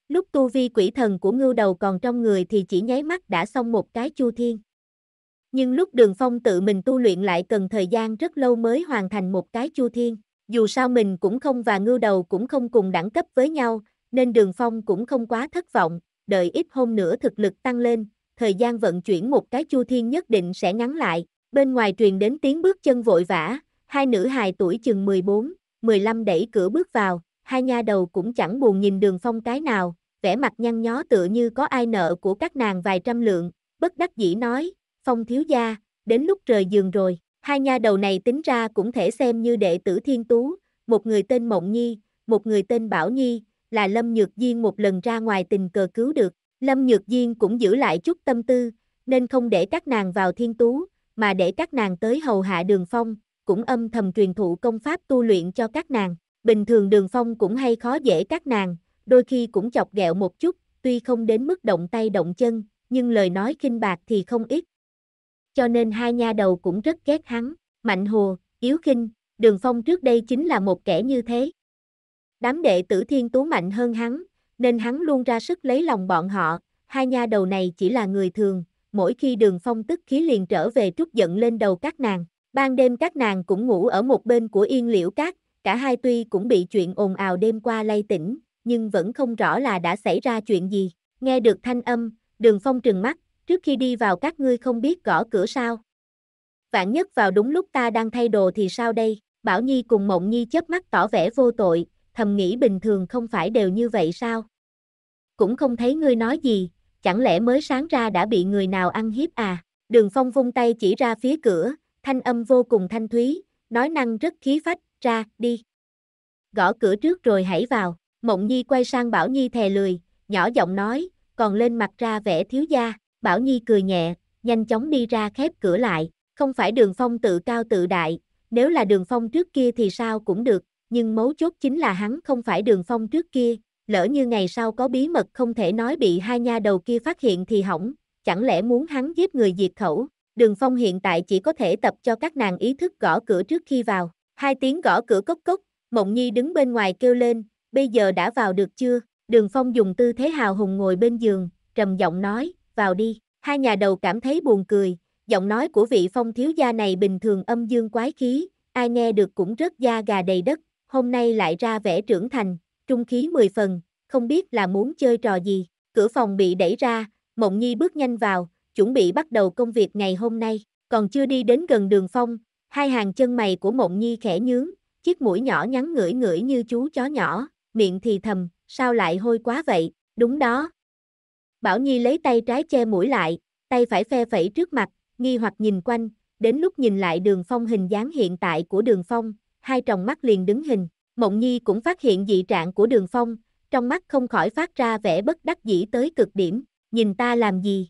Lúc tu vi quỷ thần của ngưu đầu còn trong người thì chỉ nháy mắt đã xong một cái chu thiên. Nhưng lúc đường phong tự mình tu luyện lại cần thời gian rất lâu mới hoàn thành một cái chu thiên. Dù sao mình cũng không và ngưu đầu cũng không cùng đẳng cấp với nhau, nên đường phong cũng không quá thất vọng, đợi ít hôm nữa thực lực tăng lên, thời gian vận chuyển một cái chu thiên nhất định sẽ ngắn lại. Bên ngoài truyền đến tiếng bước chân vội vã, hai nữ hài tuổi chừng 14, 15 đẩy cửa bước vào, hai nha đầu cũng chẳng buồn nhìn đường phong cái nào, vẻ mặt nhăn nhó tựa như có ai nợ của các nàng vài trăm lượng, bất đắc dĩ nói, phong thiếu gia, đến lúc trời giường rồi, hai nha đầu này tính ra cũng thể xem như đệ tử thiên tú, một người tên Mộng Nhi, một người tên Bảo Nhi, là Lâm Nhược Diên một lần ra ngoài tình cờ cứu được, Lâm Nhược Diên cũng giữ lại chút tâm tư, nên không để các nàng vào thiên tú, mà để các nàng tới hầu hạ đường phong, cũng âm thầm truyền thụ công pháp tu luyện cho các nàng. Bình thường đường phong cũng hay khó dễ các nàng, đôi khi cũng chọc ghẹo một chút, tuy không đến mức động tay động chân, nhưng lời nói khinh bạc thì không ít. Cho nên hai nha đầu cũng rất ghét hắn, Mạnh Hồ, Yếu khinh, Đường Phong trước đây chính là một kẻ như thế. Đám đệ tử thiên tú mạnh hơn hắn, nên hắn luôn ra sức lấy lòng bọn họ, hai nha đầu này chỉ là người thường, mỗi khi Đường Phong tức khí liền trở về trút giận lên đầu các nàng. Ban đêm các nàng cũng ngủ ở một bên của yên liễu cát, cả hai tuy cũng bị chuyện ồn ào đêm qua lay tỉnh, nhưng vẫn không rõ là đã xảy ra chuyện gì. Nghe được thanh âm, đường phong trừng mắt, trước khi đi vào các ngươi không biết gõ cửa sao. Vạn nhất vào đúng lúc ta đang thay đồ thì sao đây? Bảo Nhi cùng Mộng Nhi chớp mắt tỏ vẻ vô tội, thầm nghĩ bình thường không phải đều như vậy sao? Cũng không thấy ngươi nói gì, chẳng lẽ mới sáng ra đã bị người nào ăn hiếp à? Đường Phong vung tay chỉ ra phía cửa, thanh âm vô cùng thanh thúy, nói năng rất khí phách, ra, đi. Gõ cửa trước rồi hãy vào. Mộng Nhi quay sang Bảo Nhi thè lười, nhỏ giọng nói, còn lên mặt ra vẻ thiếu gia, Bảo Nhi cười nhẹ, nhanh chóng đi ra khép cửa lại, không phải đường phong tự cao tự đại, nếu là đường phong trước kia thì sao cũng được, nhưng mấu chốt chính là hắn không phải đường phong trước kia, lỡ như ngày sau có bí mật không thể nói bị hai nha đầu kia phát hiện thì hỏng, chẳng lẽ muốn hắn giết người diệt khẩu, đường phong hiện tại chỉ có thể tập cho các nàng ý thức gõ cửa trước khi vào, hai tiếng gõ cửa cốc cốc, mộng nhi đứng bên ngoài kêu lên, bây giờ đã vào được chưa? Đường Phong dùng tư thế hào hùng ngồi bên giường, trầm giọng nói, vào đi. Hai nhà đầu cảm thấy buồn cười, giọng nói của vị phong thiếu gia này bình thường âm dương quái khí, ai nghe được cũng rất da gà đầy đất, hôm nay lại ra vẻ trưởng thành, trung khí mười phần, không biết là muốn chơi trò gì. Cửa phòng bị đẩy ra, Mộng Nhi bước nhanh vào, chuẩn bị bắt đầu công việc ngày hôm nay, còn chưa đi đến gần đường phong, hai hàng chân mày của Mộng Nhi khẽ nhướng, chiếc mũi nhỏ nhắn ngửi ngửi như chú chó nhỏ, miệng thì thầm, sao lại hôi quá vậy, đúng đó. Bảo Nhi lấy tay trái che mũi lại, tay phải phe phẩy trước mặt, nghi hoặc nhìn quanh, đến lúc nhìn lại đường phong hình dáng hiện tại của đường phong, hai tròng mắt liền đứng hình. Mộng Nhi cũng phát hiện dị trạng của đường phong, trong mắt không khỏi phát ra vẻ bất đắc dĩ tới cực điểm, nhìn ta làm gì?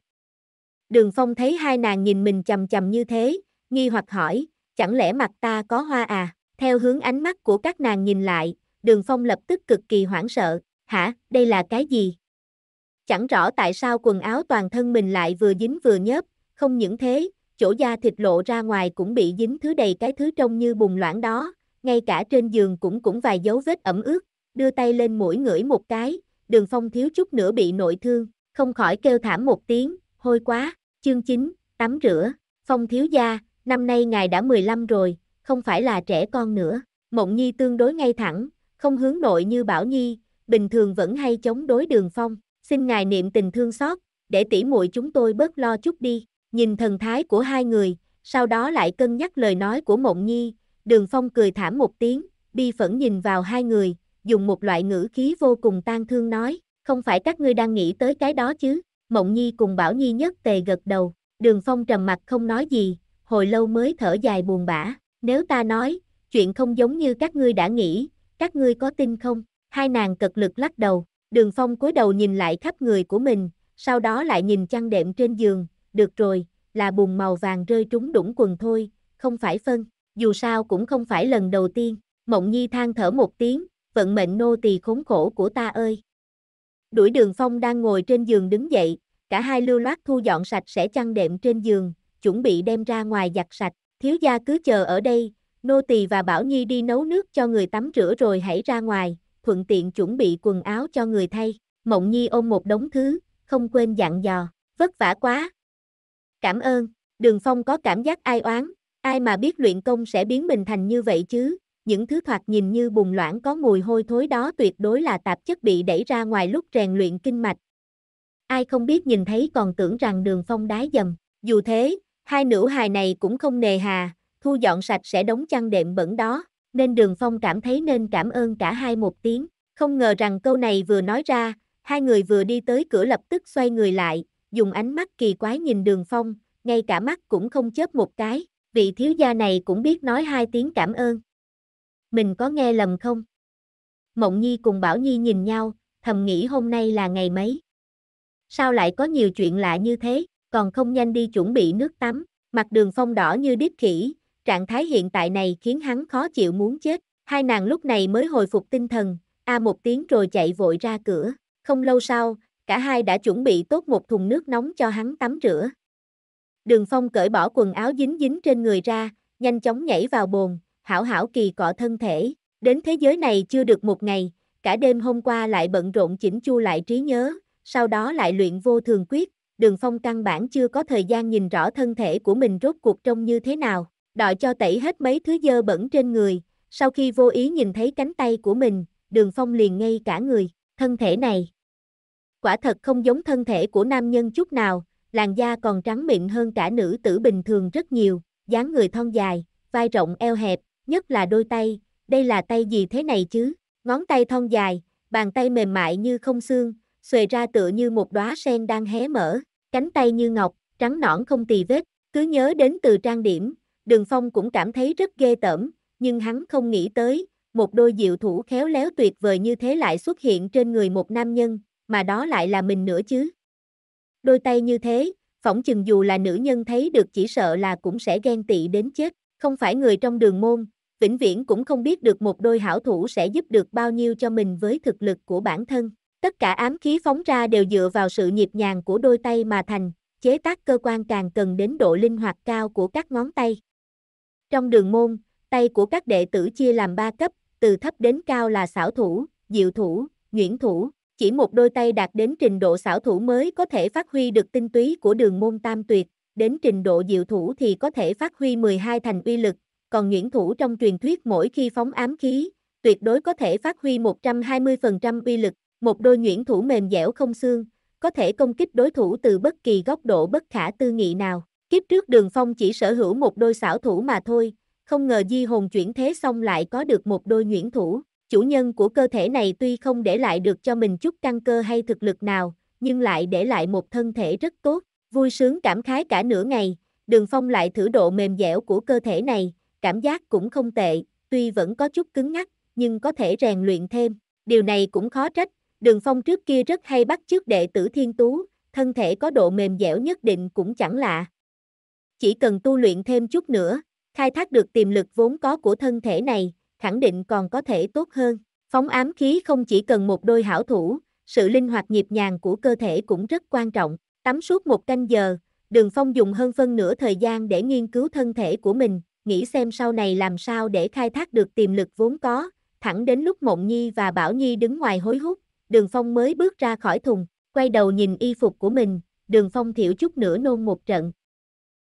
Đường phong thấy hai nàng nhìn mình chầm chầm như thế, nghi hoặc hỏi, chẳng lẽ mặt ta có hoa à? Theo hướng ánh mắt của các nàng nhìn lại, đường phong lập tức cực kỳ hoảng sợ, hả, đây là cái gì? Chẳng rõ tại sao quần áo toàn thân mình lại vừa dính vừa nhớp, không những thế, chỗ da thịt lộ ra ngoài cũng bị dính thứ đầy cái thứ trông như bùng loãng đó, ngay cả trên giường cũng cũng vài dấu vết ẩm ướt, đưa tay lên mũi ngửi một cái, đường phong thiếu chút nữa bị nội thương, không khỏi kêu thảm một tiếng, hôi quá, chương chín tắm rửa, phong thiếu gia, năm nay ngài đã 15 rồi, không phải là trẻ con nữa, mộng nhi tương đối ngay thẳng, không hướng nội như Bảo Nhi, bình thường vẫn hay chống đối đường phong, xin ngài niệm tình thương xót, để tỉ muội chúng tôi bớt lo chút đi, nhìn thần thái của hai người, sau đó lại cân nhắc lời nói của Mộng Nhi, đường phong cười thảm một tiếng, bi phẫn nhìn vào hai người, dùng một loại ngữ khí vô cùng tan thương nói, không phải các ngươi đang nghĩ tới cái đó chứ, Mộng Nhi cùng Bảo Nhi nhất tề gật đầu, đường phong trầm mặt không nói gì, hồi lâu mới thở dài buồn bã, nếu ta nói, chuyện không giống như các ngươi đã nghĩ, các ngươi có tin không? Hai nàng cực lực lắc đầu, đường phong cúi đầu nhìn lại khắp người của mình, sau đó lại nhìn chăn đệm trên giường, được rồi, là bùn màu vàng rơi trúng đũng quần thôi, không phải phân, dù sao cũng không phải lần đầu tiên, mộng nhi than thở một tiếng, vận mệnh nô tỳ khốn khổ của ta ơi. Đuổi đường phong đang ngồi trên giường đứng dậy, cả hai lưu loát thu dọn sạch sẽ chăn đệm trên giường, chuẩn bị đem ra ngoài giặt sạch, thiếu gia cứ chờ ở đây, Nô tỳ và Bảo Nhi đi nấu nước cho người tắm rửa rồi hãy ra ngoài, thuận tiện chuẩn bị quần áo cho người thay. Mộng Nhi ôm một đống thứ, không quên dặn dò, vất vả quá. Cảm ơn, Đường Phong có cảm giác ai oán, ai mà biết luyện công sẽ biến mình thành như vậy chứ, những thứ thoạt nhìn như bùn loãng có mùi hôi thối đó tuyệt đối là tạp chất bị đẩy ra ngoài lúc rèn luyện kinh mạch. Ai không biết nhìn thấy còn tưởng rằng đường phong đái dầm, dù thế, hai nữ hài này cũng không nề hà, thu dọn sạch sẽ đống chăn đệm bẩn đó, nên Đường Phong cảm thấy nên cảm ơn cả hai một tiếng, không ngờ rằng câu này vừa nói ra, hai người vừa đi tới cửa lập tức xoay người lại, dùng ánh mắt kỳ quái nhìn Đường Phong, ngay cả mắt cũng không chớp một cái, vị thiếu gia này cũng biết nói hai tiếng cảm ơn. Mình có nghe lầm không? Mộng Nhi cùng Bảo Nhi nhìn nhau, thầm nghĩ hôm nay là ngày mấy. Sao lại có nhiều chuyện lạ như thế, còn không nhanh đi chuẩn bị nước tắm, mặt đường phong đỏ như điếc khỉ, Trạng thái hiện tại này khiến hắn khó chịu muốn chết. Hai nàng lúc này mới hồi phục tinh thần, a à một tiếng rồi chạy vội ra cửa. Không lâu sau, cả hai đã chuẩn bị tốt một thùng nước nóng cho hắn tắm rửa. Đường Phong cởi bỏ quần áo dính dính trên người ra, nhanh chóng nhảy vào bồn, hảo hảo kỳ cọ thân thể. Đến thế giới này chưa được một ngày, cả đêm hôm qua lại bận rộn chỉnh chu lại trí nhớ, sau đó lại luyện vô thường quyết, đường phong căn bản chưa có thời gian nhìn rõ thân thể của mình rốt cuộc trông như thế nào đọ cho tẩy hết mấy thứ dơ bẩn trên người, sau khi vô ý nhìn thấy cánh tay của mình, đường phong liền ngay cả người, thân thể này. Quả thật không giống thân thể của nam nhân chút nào, làn da còn trắng mịn hơn cả nữ tử bình thường rất nhiều, dáng người thon dài, vai rộng eo hẹp, nhất là đôi tay, đây là tay gì thế này chứ, ngón tay thon dài, bàn tay mềm mại như không xương, xuề ra tựa như một đóa sen đang hé mở, cánh tay như ngọc, trắng nõn không tì vết, cứ nhớ đến từ trang điểm, Đường Phong cũng cảm thấy rất ghê tởm, nhưng hắn không nghĩ tới, một đôi diệu thủ khéo léo tuyệt vời như thế lại xuất hiện trên người một nam nhân, mà đó lại là mình nữa chứ. Đôi tay như thế, phỏng chừng dù là nữ nhân thấy được chỉ sợ là cũng sẽ ghen tị đến chết, không phải người trong đường môn, vĩnh viễn cũng không biết được một đôi hảo thủ sẽ giúp được bao nhiêu cho mình với thực lực của bản thân. Tất cả ám khí phóng ra đều dựa vào sự nhịp nhàng của đôi tay mà thành, chế tác cơ quan càng cần đến độ linh hoạt cao của các ngón tay. Trong đường môn, tay của các đệ tử chia làm ba cấp, từ thấp đến cao là xảo thủ, diệu thủ, nguyễn thủ. Chỉ một đôi tay đạt đến trình độ xảo thủ mới có thể phát huy được tinh túy của đường môn tam tuyệt, đến trình độ diệu thủ thì có thể phát huy 12 thành uy lực, còn nguyễn thủ trong truyền thuyết mỗi khi phóng ám khí, tuyệt đối có thể phát huy 120% uy lực, một đôi nguyễn thủ mềm dẻo không xương, có thể công kích đối thủ từ bất kỳ góc độ bất khả tư nghị nào. Kiếp trước Đường Phong chỉ sở hữu một đôi xảo thủ mà thôi, không ngờ di hồn chuyển thế xong lại có được một đôi nhuyễn thủ. Chủ nhân của cơ thể này tuy không để lại được cho mình chút căn cơ hay thực lực nào, nhưng lại để lại một thân thể rất tốt, vui sướng cảm khái cả nửa ngày, Đường Phong lại thử độ mềm dẻo của cơ thể này, cảm giác cũng không tệ, tuy vẫn có chút cứng ngắc, nhưng có thể rèn luyện thêm, điều này cũng khó trách, Đường Phong trước kia rất hay bắt chước đệ tử Thiên Tú, thân thể có độ mềm dẻo nhất định cũng chẳng lạ. Chỉ cần tu luyện thêm chút nữa, khai thác được tiềm lực vốn có của thân thể này, khẳng định còn có thể tốt hơn. Phóng ám khí không chỉ cần một đôi hảo thủ, sự linh hoạt nhịp nhàng của cơ thể cũng rất quan trọng. Tắm suốt một canh giờ, Đường Phong dùng hơn phân nửa thời gian để nghiên cứu thân thể của mình, nghĩ xem sau này làm sao để khai thác được tiềm lực vốn có, thẳng đến lúc Mộng Nhi và Bảo Nhi đứng ngoài hối hút, Đường Phong mới bước ra khỏi thùng, quay đầu nhìn y phục của mình, Đường Phong thiểu chút nữa nôn một trận,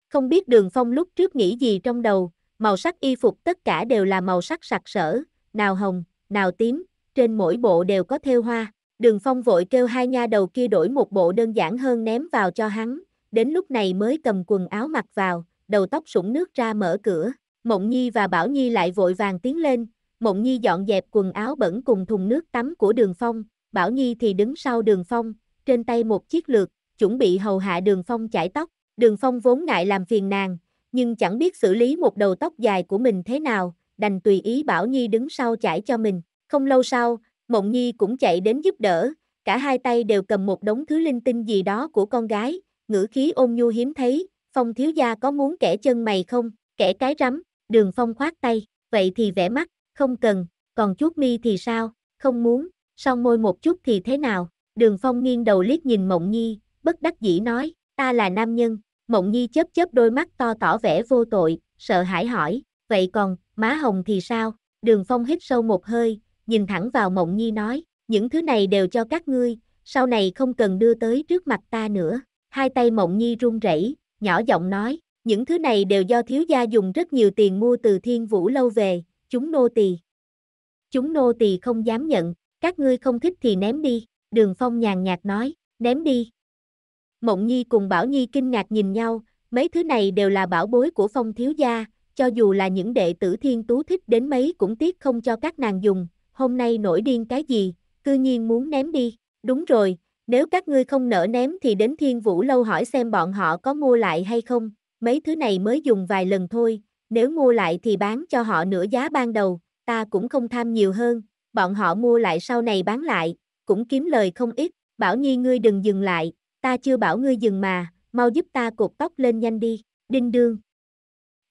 không biết đường phong lúc trước nghĩ gì trong đầu, màu sắc y phục tất cả đều là màu sắc sặc sỡ, nào hồng, nào tím, trên mỗi bộ đều có theo hoa. Đường phong vội kêu hai nha đầu kia đổi một bộ đơn giản hơn ném vào cho hắn, đến lúc này mới cầm quần áo mặc vào, đầu tóc sũng nước ra mở cửa. Mộng Nhi và Bảo Nhi lại vội vàng tiến lên, Mộng Nhi dọn dẹp quần áo bẩn cùng thùng nước tắm của đường phong, Bảo Nhi thì đứng sau đường phong, trên tay một chiếc lược, chuẩn bị hầu hạ đường phong chải tóc. Đường Phong vốn ngại làm phiền nàng, nhưng chẳng biết xử lý một đầu tóc dài của mình thế nào, đành tùy ý Bảo Nhi đứng sau chải cho mình. Không lâu sau, Mộng Nhi cũng chạy đến giúp đỡ, cả hai tay đều cầm một đống thứ linh tinh gì đó của con gái, ngữ khí ôn nhu hiếm thấy, Phong thiếu gia có muốn kẻ chân mày không, kẻ cái rắm, đường Phong khoát tay, vậy thì vẽ mắt, không cần, còn chút mi thì sao, không muốn, song môi một chút thì thế nào, đường Phong nghiêng đầu liếc nhìn Mộng Nhi, bất đắc dĩ nói, Ta là nam nhân, mộng nhi chớp chớp đôi mắt to tỏ vẻ vô tội, sợ hãi hỏi, vậy còn, má hồng thì sao? Đường Phong hít sâu một hơi, nhìn thẳng vào mộng nhi nói, những thứ này đều cho các ngươi, sau này không cần đưa tới trước mặt ta nữa. Hai tay mộng nhi run rẩy, nhỏ giọng nói, những thứ này đều do thiếu gia dùng rất nhiều tiền mua từ thiên vũ lâu về, chúng nô tỳ. Chúng nô tỳ không dám nhận, các ngươi không thích thì ném đi, đường phong nhàn nhạt nói, ném đi, Mộng Nhi cùng Bảo Nhi kinh ngạc nhìn nhau, mấy thứ này đều là bảo bối của phong thiếu gia, cho dù là những đệ tử thiên tú thích đến mấy cũng tiếc không cho các nàng dùng, hôm nay nổi điên cái gì, cư nhiên muốn ném đi, đúng rồi, nếu các ngươi không nỡ ném thì đến thiên vũ lâu hỏi xem bọn họ có mua lại hay không, mấy thứ này mới dùng vài lần thôi, nếu mua lại thì bán cho họ nửa giá ban đầu, ta cũng không tham nhiều hơn, bọn họ mua lại sau này bán lại, cũng kiếm lời không ít, bảo nhi ngươi đừng dừng lại, ta chưa bảo ngươi dừng mà, mau giúp ta cột tóc lên nhanh đi, đinh đương.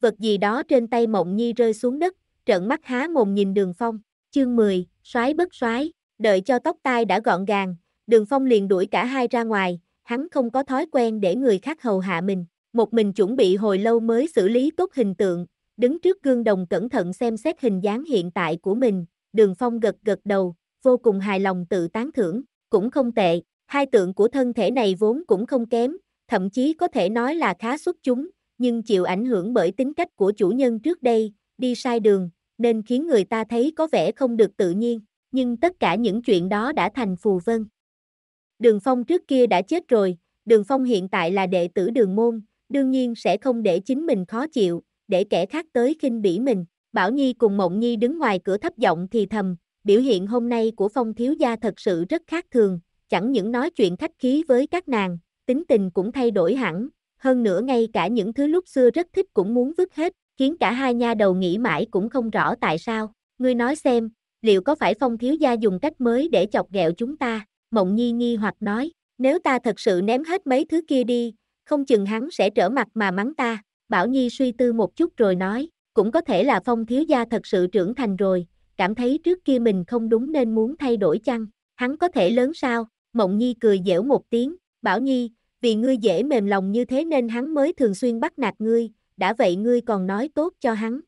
Vật gì đó trên tay mộng nhi rơi xuống đất, trợn mắt há mồm nhìn đường phong, chương 10, xoái bất xoái, đợi cho tóc tai đã gọn gàng, đường phong liền đuổi cả hai ra ngoài, hắn không có thói quen để người khác hầu hạ mình, một mình chuẩn bị hồi lâu mới xử lý tốt hình tượng, đứng trước gương đồng cẩn thận xem xét hình dáng hiện tại của mình, đường phong gật gật đầu, vô cùng hài lòng tự tán thưởng, cũng không tệ, Hai tượng của thân thể này vốn cũng không kém, thậm chí có thể nói là khá xuất chúng, nhưng chịu ảnh hưởng bởi tính cách của chủ nhân trước đây, đi sai đường, nên khiến người ta thấy có vẻ không được tự nhiên, nhưng tất cả những chuyện đó đã thành phù vân. Đường Phong trước kia đã chết rồi, Đường Phong hiện tại là đệ tử đường môn, đương nhiên sẽ không để chính mình khó chịu, để kẻ khác tới khinh bỉ mình. Bảo Nhi cùng Mộng Nhi đứng ngoài cửa thấp giọng thì thầm, biểu hiện hôm nay của Phong thiếu gia thật sự rất khác thường, chẳng những nói chuyện khách khí với các nàng, tính tình cũng thay đổi hẳn, hơn nữa ngay cả những thứ lúc xưa rất thích cũng muốn vứt hết, khiến cả hai nha đầu nghĩ mãi cũng không rõ tại sao. Ngươi nói xem, liệu có phải phong thiếu gia dùng cách mới để chọc ghẹo chúng ta? Mộng Nhi nghi hoặc nói, nếu ta thật sự ném hết mấy thứ kia đi, không chừng hắn sẽ trở mặt mà mắng ta. Bảo Nhi suy tư một chút rồi nói, cũng có thể là phong thiếu gia thật sự trưởng thành rồi, cảm thấy trước kia mình không đúng nên muốn thay đổi chăng, hắn có thể lớn sao, Mộng Nhi cười dẻo một tiếng, Bảo Nhi, vì ngươi dễ mềm lòng như thế nên hắn mới thường xuyên bắt nạt ngươi, đã vậy ngươi còn nói tốt cho hắn.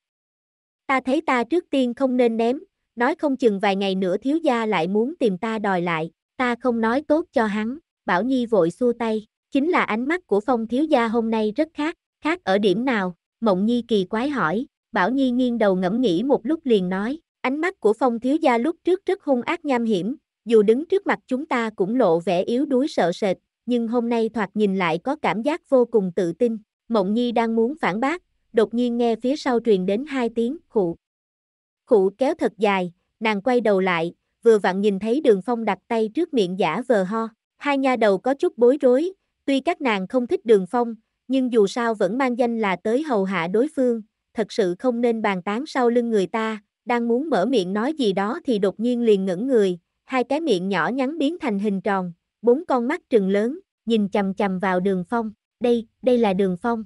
Ta thấy ta trước tiên không nên ném, nói không chừng vài ngày nữa thiếu gia lại muốn tìm ta đòi lại, ta không nói tốt cho hắn, Bảo Nhi vội xua tay, chính là ánh mắt của phong thiếu gia hôm nay rất khác, khác ở điểm nào, Mộng Nhi kỳ quái hỏi, Bảo Nhi nghiêng đầu ngẫm nghĩ một lúc liền nói, ánh mắt của phong thiếu gia lúc trước rất hung ác nham hiểm, dù đứng trước mặt chúng ta cũng lộ vẻ yếu đuối sợ sệt, nhưng hôm nay thoạt nhìn lại có cảm giác vô cùng tự tin. Mộng Nhi đang muốn phản bác, đột nhiên nghe phía sau truyền đến hai tiếng khụ. Khụ kéo thật dài, nàng quay đầu lại, vừa vặn nhìn thấy đường phong đặt tay trước miệng giả vờ ho. Hai nha đầu có chút bối rối, tuy các nàng không thích đường phong, nhưng dù sao vẫn mang danh là tới hầu hạ đối phương, thật sự không nên bàn tán sau lưng người ta, đang muốn mở miệng nói gì đó thì đột nhiên liền ngẩn người, hai cái miệng nhỏ nhắn biến thành hình tròn, bốn con mắt trừng lớn, nhìn chầm chầm vào đường phong, đây, đây là đường phong.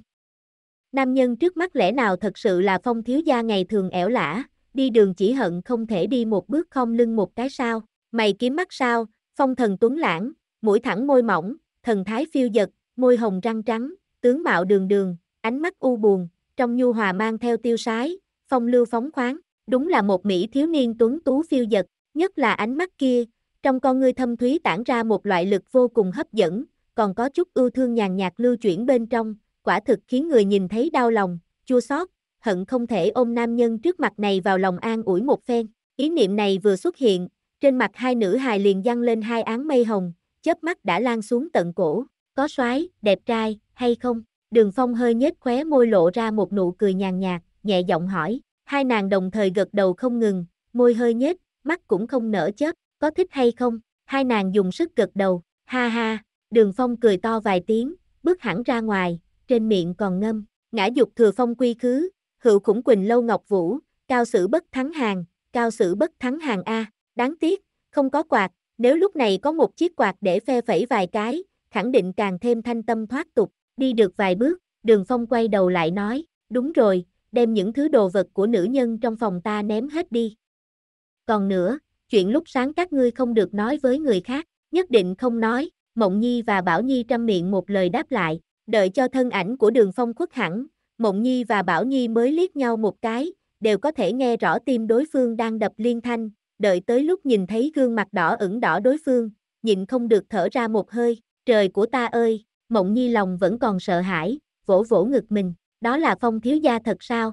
Nam nhân trước mắt lẽ nào thật sự là phong thiếu gia ngày thường ẻo lả, đi đường chỉ hận không thể đi một bước không lưng một cái sao, mày kiếm mắt sao, phong thần tuấn lãng, mũi thẳng môi mỏng, thần thái phiêu dật, môi hồng răng trắng, tướng mạo đường đường, ánh mắt u buồn, trong nhu hòa mang theo tiêu sái, phong lưu phóng khoáng, đúng là một mỹ thiếu niên tuấn tú phiêu dật, Nhất là ánh mắt kia, trong con ngươi thâm thúy tản ra một loại lực vô cùng hấp dẫn, còn có chút ưu thương nhàn nhạt lưu chuyển bên trong, quả thực khiến người nhìn thấy đau lòng, chua xót, hận không thể ôm nam nhân trước mặt này vào lòng an ủi một phen. Ý niệm này vừa xuất hiện, trên mặt hai nữ hài liền dâng lên hai áng mây hồng, chớp mắt đã lan xuống tận cổ, có soái, đẹp trai, hay không? Đường Phong hơi nhếch khóe môi lộ ra một nụ cười nhàn nhạt, nhẹ giọng hỏi, hai nàng đồng thời gật đầu không ngừng, môi hơi nhếch, mắt cũng không nở chớp, có thích hay không? Hai nàng dùng sức gật đầu, ha ha, đường phong cười to vài tiếng, bước hẳn ra ngoài, trên miệng còn ngâm, ngã dục thừa phong quy khứ, hữu khủng quỳnh lâu ngọc vũ, cao sử bất thắng hàng, cao sử bất thắng hàng A, đáng tiếc, không có quạt, nếu lúc này có một chiếc quạt để phe phẩy vài cái, khẳng định càng thêm thanh tâm thoát tục, đi được vài bước, đường phong quay đầu lại nói, đúng rồi, đem những thứ đồ vật của nữ nhân trong phòng ta ném hết đi, còn nữa, chuyện lúc sáng các ngươi không được nói với người khác, nhất định không nói, Mộng Nhi và Bảo Nhi trăm miệng một lời đáp lại, đợi cho thân ảnh của đường phong khuất hẳn, Mộng Nhi và Bảo Nhi mới liếc nhau một cái, đều có thể nghe rõ tim đối phương đang đập liên thanh, đợi tới lúc nhìn thấy gương mặt đỏ ửng đỏ đối phương, nhịn không được thở ra một hơi, trời của ta ơi, Mộng Nhi lòng vẫn còn sợ hãi, vỗ vỗ ngực mình, đó là phong thiếu gia thật sao?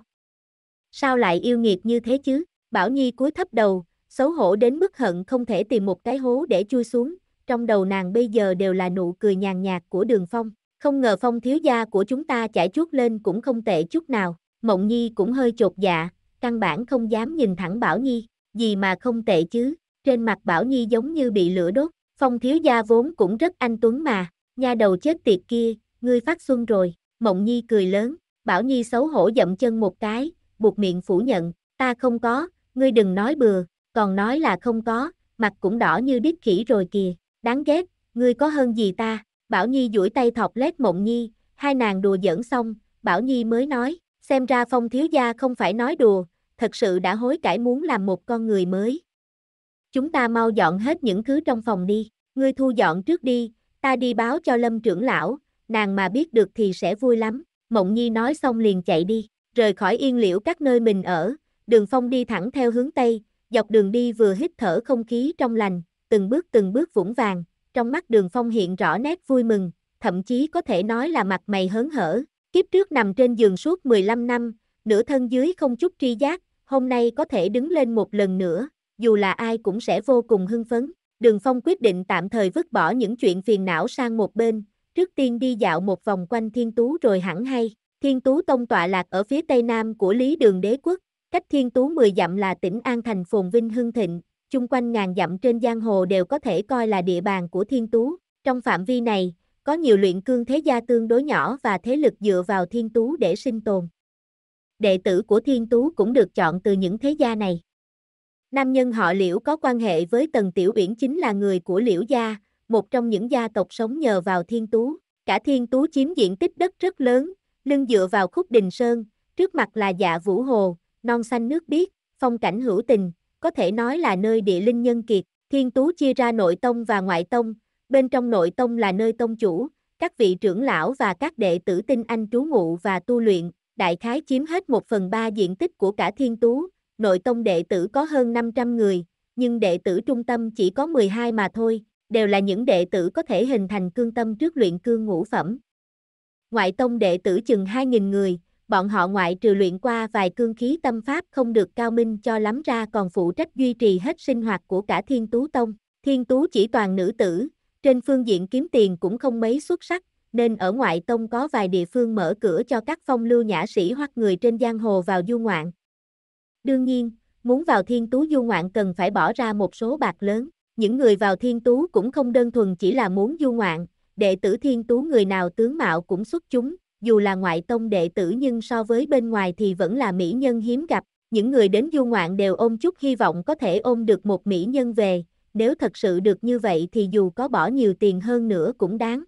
Sao lại yêu nghiệt như thế chứ? Bảo Nhi cúi thấp đầu, xấu hổ đến mức hận không thể tìm một cái hố để chui xuống, trong đầu nàng bây giờ đều là nụ cười nhàn nhạt của đường phong. Không ngờ phong thiếu gia của chúng ta chảy chút lên cũng không tệ chút nào. Mộng Nhi cũng hơi chột dạ, căn bản không dám nhìn thẳng Bảo Nhi. Gì mà không tệ chứ, trên mặt Bảo Nhi giống như bị lửa đốt. Phong thiếu gia vốn cũng rất anh tuấn mà, nha đầu chết tiệt kia, ngươi phát xuân rồi. Mộng Nhi cười lớn, Bảo Nhi xấu hổ dậm chân một cái, buộc miệng phủ nhận, ta không có, ngươi đừng nói bừa, còn nói là không có, mặt cũng đỏ như đít khỉ rồi kìa, đáng ghét, ngươi có hơn gì ta, Bảo Nhi duỗi tay thọc lết mộng nhi, hai nàng đùa giỡn xong, Bảo Nhi mới nói, xem ra phong thiếu gia không phải nói đùa, thật sự đã hối cải muốn làm một con người mới. Chúng ta mau dọn hết những thứ trong phòng đi, ngươi thu dọn trước đi, ta đi báo cho lâm trưởng lão, nàng mà biết được thì sẽ vui lắm, mộng nhi nói xong liền chạy đi, rời khỏi yên liễu các nơi mình ở, đường phong đi thẳng theo hướng Tây, dọc đường đi vừa hít thở không khí trong lành, từng bước từng bước vững vàng, trong mắt đường phong hiện rõ nét vui mừng, thậm chí có thể nói là mặt mày hớn hở, kiếp trước nằm trên giường suốt 15 năm, nửa thân dưới không chút tri giác, hôm nay có thể đứng lên một lần nữa, dù là ai cũng sẽ vô cùng hưng phấn. Đường Phong quyết định tạm thời vứt bỏ những chuyện phiền não sang một bên, trước tiên đi dạo một vòng quanh Thiên Tú rồi hẳn hay. Thiên Tú Tông tọa lạc ở phía tây nam của Lý Đường Đế Quốc, Cách thiên tú 10 dặm là tỉnh An Thành phồn vinh hưng thịnh, chung quanh ngàn dặm trên giang hồ đều có thể coi là địa bàn của thiên tú. Trong phạm vi này, có nhiều luyện cương thế gia tương đối nhỏ và thế lực dựa vào thiên tú để sinh tồn. Đệ tử của thiên tú cũng được chọn từ những thế gia này. Nam nhân họ Liễu có quan hệ với Tần Tiểu Uyển chính là người của Liễu gia, một trong những gia tộc sống nhờ vào thiên tú. Cả thiên tú chiếm diện tích đất rất lớn, lưng dựa vào khúc đình sơn, trước mặt là dạ vũ hồ, non xanh nước biếc, phong cảnh hữu tình, có thể nói là nơi địa linh nhân kiệt. Thiên Tú chia ra nội tông và ngoại tông, bên trong nội tông là nơi tông chủ, các vị trưởng lão và các đệ tử tinh anh trú ngụ và tu luyện, đại khái chiếm hết một phần ba diện tích của cả Thiên Tú, nội tông đệ tử có hơn 500 người, nhưng đệ tử trung tâm chỉ có 12 mà thôi, đều là những đệ tử có thể hình thành cương tâm trước luyện cương ngũ phẩm. Ngoại tông đệ tử chừng 2.000 người, bọn họ ngoại trừ luyện qua vài cương khí tâm pháp không được cao minh cho lắm ra còn phụ trách duy trì hết sinh hoạt của cả Thiên Tú Tông. Thiên Tú chỉ toàn nữ tử, trên phương diện kiếm tiền cũng không mấy xuất sắc, nên ở ngoại tông có vài địa phương mở cửa cho các phong lưu nhã sĩ hoặc người trên giang hồ vào du ngoạn. Đương nhiên, muốn vào Thiên Tú du ngoạn cần phải bỏ ra một số bạc lớn. Những người vào Thiên Tú cũng không đơn thuần chỉ là muốn du ngoạn, đệ tử Thiên Tú người nào tướng mạo cũng xuất chúng, dù là ngoại tông đệ tử nhưng so với bên ngoài thì vẫn là mỹ nhân hiếm gặp, những người đến du ngoạn đều ôm chút hy vọng có thể ôm được một mỹ nhân về, nếu thật sự được như vậy thì dù có bỏ nhiều tiền hơn nữa cũng đáng.